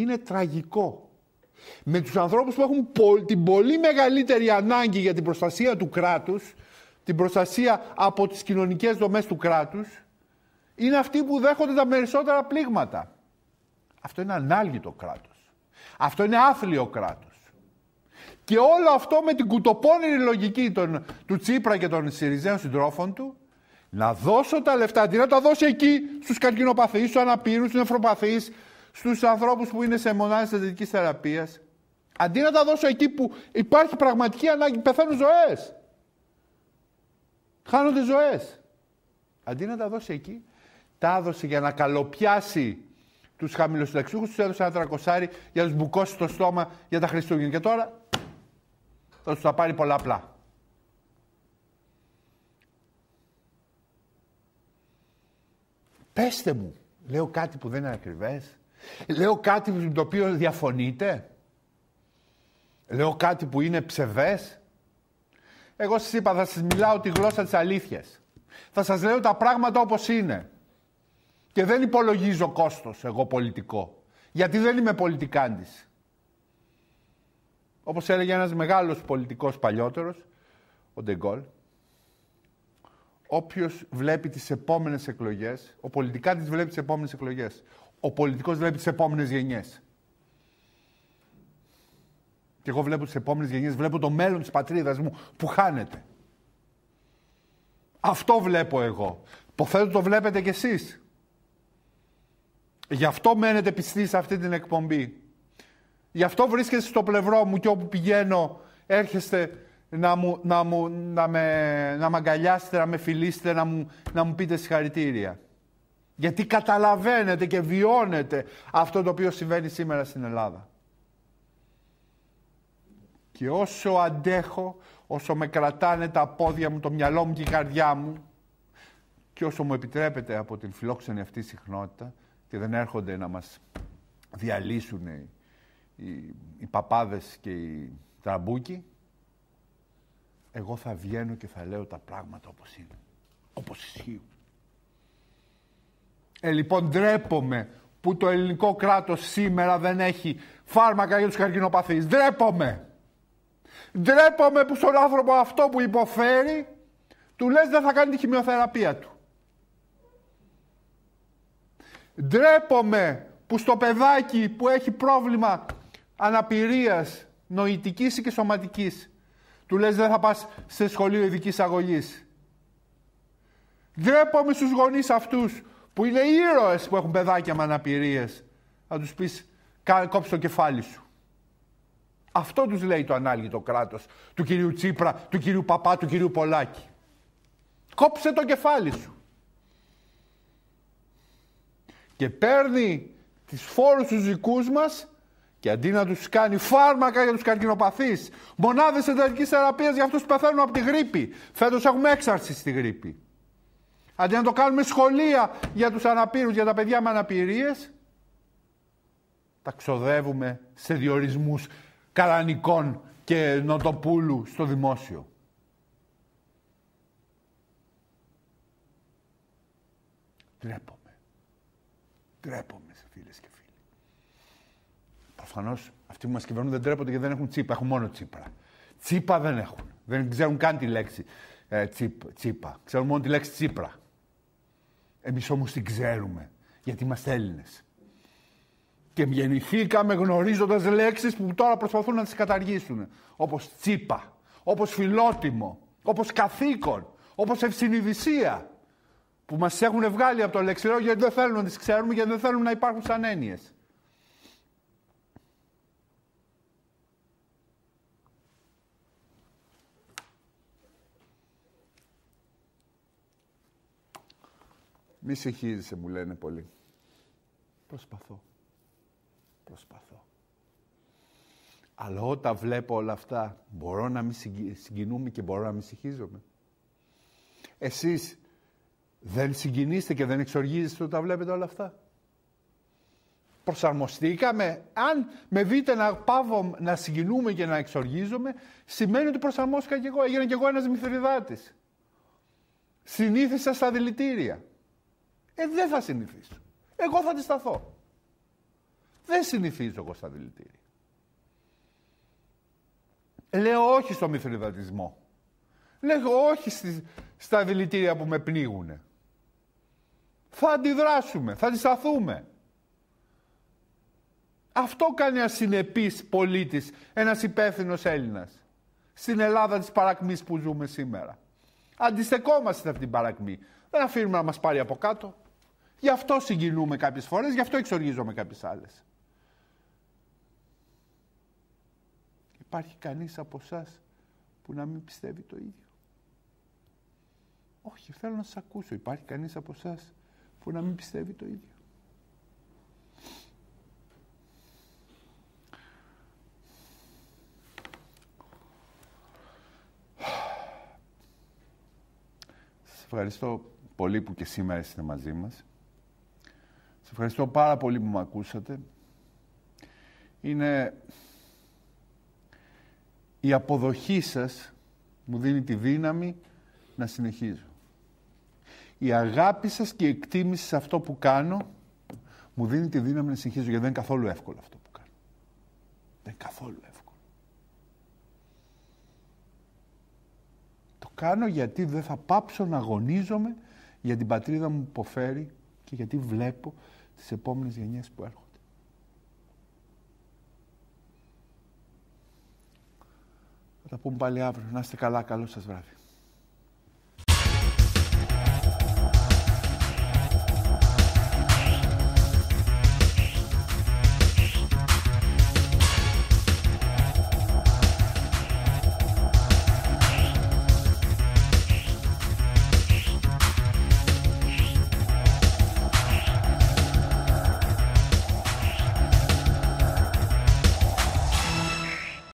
είναι τραγικό. Με τους ανθρώπους που έχουν την πολύ μεγαλύτερη ανάγκη για την προστασία του κράτους, την προστασία από τις κοινωνικές δομές του κράτους, είναι αυτοί που δέχονται τα περισσότερα πλήγματα. Αυτό είναι ανάλγητο κράτος. Αυτό είναι άθλιο κράτος. Και όλο αυτό με την κουτοπώνηρη λογική των, του Τσίπρα και των Σιριζέων συντρόφων του, να δώσω τα λεφτά, αντί να τα δώσω εκεί στους καρκινοπαθείς, στους αναπήρους, στους νευροπαθείς, στους ανθρώπους που είναι σε μονάδες θετικής θεραπείας. Αντί να τα δώσω εκεί που υπάρχει πραγματική ανάγκη, πεθαίνουν ζωές. Χάνονται ζωές. Αντί να τα δώσει εκεί, τα έδωσε για να καλοπιάσει τους χαμηλοσυνταξιούχους, τους έδωσε ένα τρακοσάρι για να τους μπουκώσει το στόμα για τα Χριστούγεννα. Και τώρα θα τους τα πάρει απλά. Πέστε μου, λέω κάτι που δεν είναι ακριβές. Λέω κάτι με το οποίο διαφωνείτε. Λέω κάτι που είναι ψευδές. Εγώ σας είπα, θα σας μιλάω τη γλώσσα της αλήθειας. Θα σας λέω τα πράγματα όπως είναι. Και δεν υπολογίζω κόστος εγώ πολιτικό. Γιατί δεν είμαι πολιτικάντης. Όπως έλεγε ένας μεγάλος πολιτικός παλιότερος, ο Ντεγκόλ, όποιος βλέπει τις επόμενες εκλογές, ο πολιτικά βλέπει τις επόμενες εκλογές. Ο πολιτικός βλέπει τις επόμενες γενιές. Και εγώ βλέπω τις επόμενες γενιές, βλέπω το μέλλον της πατρίδας μου που χάνεται. Αυτό βλέπω εγώ. Ποθέτω το βλέπετε κι εσείς. Γι' αυτό μένετε πιστοί σε αυτή την εκπομπή. Γι' αυτό βρίσκεστε στο πλευρό μου και όπου πηγαίνω έρχεστε να, μου, να, μου, να, με, να με αγκαλιάσετε, να με φιλήσετε, να μου, να μου πείτε συγχαρητήρια. Γιατί καταλαβαίνετε και βιώνετε αυτό το οποίο συμβαίνει σήμερα στην Ελλάδα. Και όσο αντέχω, όσο με κρατάνε τα πόδια μου, το μυαλό μου και η καρδιά μου και όσο μου επιτρέπεται από την φιλόξενη αυτή συχνότητα και δεν έρχονται να μας διαλύσουν οι, οι, παπάδες και οι τραμπούκοι, εγώ θα βγαίνω και θα λέω τα πράγματα όπως είναι, όπως ισχύουν. Ε, λοιπόν, ντρέπομαι που το ελληνικό κράτος σήμερα δεν έχει φάρμακα για τους καρκινοπαθείς. Ντρέπομαι. Ντρέπομαι που στον άνθρωπο αυτό που υποφέρει του λες δεν θα κάνει τη χημειοθεραπεία του. Ντρέπομαι που στο παιδάκι που έχει πρόβλημα αναπηρίας νοητικής και σωματικής του λες δεν θα πας σε σχολείο ειδικής αγωγής. Ντρέπομαι στους γονείς αυτούς που είναι ήρωες που έχουν παιδάκια με αναπηρίες. Θα τους πεις «κόψε το κεφάλι σου. Αυτό τους λέει το ανάλυτο κράτος του κυρίου Τσίπρα, του κυρίου Παπά, του κυρίου Πολάκη. Κόψε το κεφάλι σου. Και παίρνει τις φόρους τους δικούς μας και αντί να τους κάνει φάρμακα για τους καρκινοπαθείς, μονάδες εντατικής θεραπείας για αυτούς που πεθαίνουν από τη γρήπη. Φέτος έχουμε έξαρση στη γρήπη. Αντί να το κάνουμε σχολεία για τους αναπήρους, για τα παιδιά με αναπηρίες, τα ξοδεύουμε σε διορισμούς καλανικών και νοτοπούλου στο δημόσιο. Τρέπομαι. Τρέπομαι σε φίλες και φίλοι. Προφανώς αυτοί που μας κυβερνούν δεν τρέπονται γιατί δεν έχουν τσίπα. Έχουν μόνο τσίπρα. Τσίπα δεν έχουν. Δεν ξέρουν καν τη λέξη ε, τσίπα. Ξέρουν μόνο τη λέξη τσίπρα. Εμείς όμως την ξέρουμε, γιατί είμαστε Έλληνες. Και γεννηθήκαμε γνωρίζοντας λέξεις που τώρα προσπαθούν να τις καταργήσουν. Όπως τσίπα, όπως φιλότιμο, όπως καθήκον, όπως ευσυνειδησία. Που μας έχουν βγάλει από το λεξιλόγιο γιατί δεν θέλουν να τις ξέρουμε, γιατί δεν θέλουν να υπάρχουν σαν έννοιες. Μη συγχύζεσαι, μου λένε πολύ. Προσπαθώ. Προσπαθώ. Αλλά όταν βλέπω όλα αυτά, μπορώ να μη συγκινούμε και μπορώ να μη συγχύζομαι. Εσείς δεν συγκινείστε και δεν εξοργίζεστε όταν βλέπετε όλα αυτά. Προσαρμοστήκαμε. Αν με δείτε να πάω να συγκινούμε και να εξοργίζομαι, σημαίνει ότι προσαρμόστηκα και εγώ. Έγινα και εγώ ένας μυθριδάτης. Συνήθισα στα δηλητήρια. Ε, δεν θα συνηθίσω. Εγώ θα αντισταθώ. Δεν συνηθίζω εγώ στα δηλητήρια. Λέω όχι στο μυθριδατισμό. Λέω όχι στη, στα δηλητήρια που με πνίγουν. Θα αντιδράσουμε, θα αντισταθούμε. Αυτό κάνει ένας συνεπής πολίτης, ένας υπεύθυνος Έλληνας. Στην Ελλάδα της παρακμής που ζούμε σήμερα. Αντιστεκόμαστε σε αυτήν την παρακμή. Δεν αφήνουμε να μας πάρει από κάτω. Γι' αυτό συγκινούμε κάποιες φορές, γι' αυτό εξοργίζομαι κάποιες άλλες. Υπάρχει κανείς από εσάς που να μην πιστεύει το ίδιο. Όχι, θέλω να σας ακούσω. Υπάρχει κανείς από εσάς που να μην πιστεύει το ίδιο. Σας ευχαριστώ πολύ που και σήμερα είστε μαζί μας. Σε ευχαριστώ πάρα πολύ που με ακούσατε. Είναι η αποδοχή σας μου δίνει τη δύναμη να συνεχίζω. Η αγάπη σας και η εκτίμηση σε αυτό που κάνω μου δίνει τη δύναμη να συνεχίζω, γιατί δεν είναι καθόλου εύκολο αυτό που κάνω. Δεν είναι καθόλου εύκολο. Το κάνω γιατί δεν θα πάψω να αγωνίζομαι για την πατρίδα μου που υποφέρει και γιατί βλέπω τις επόμενες γενιές που έρχονται. Θα τα πούμε πάλι αύριο. Να είστε καλά. Καλό σας βράδυ.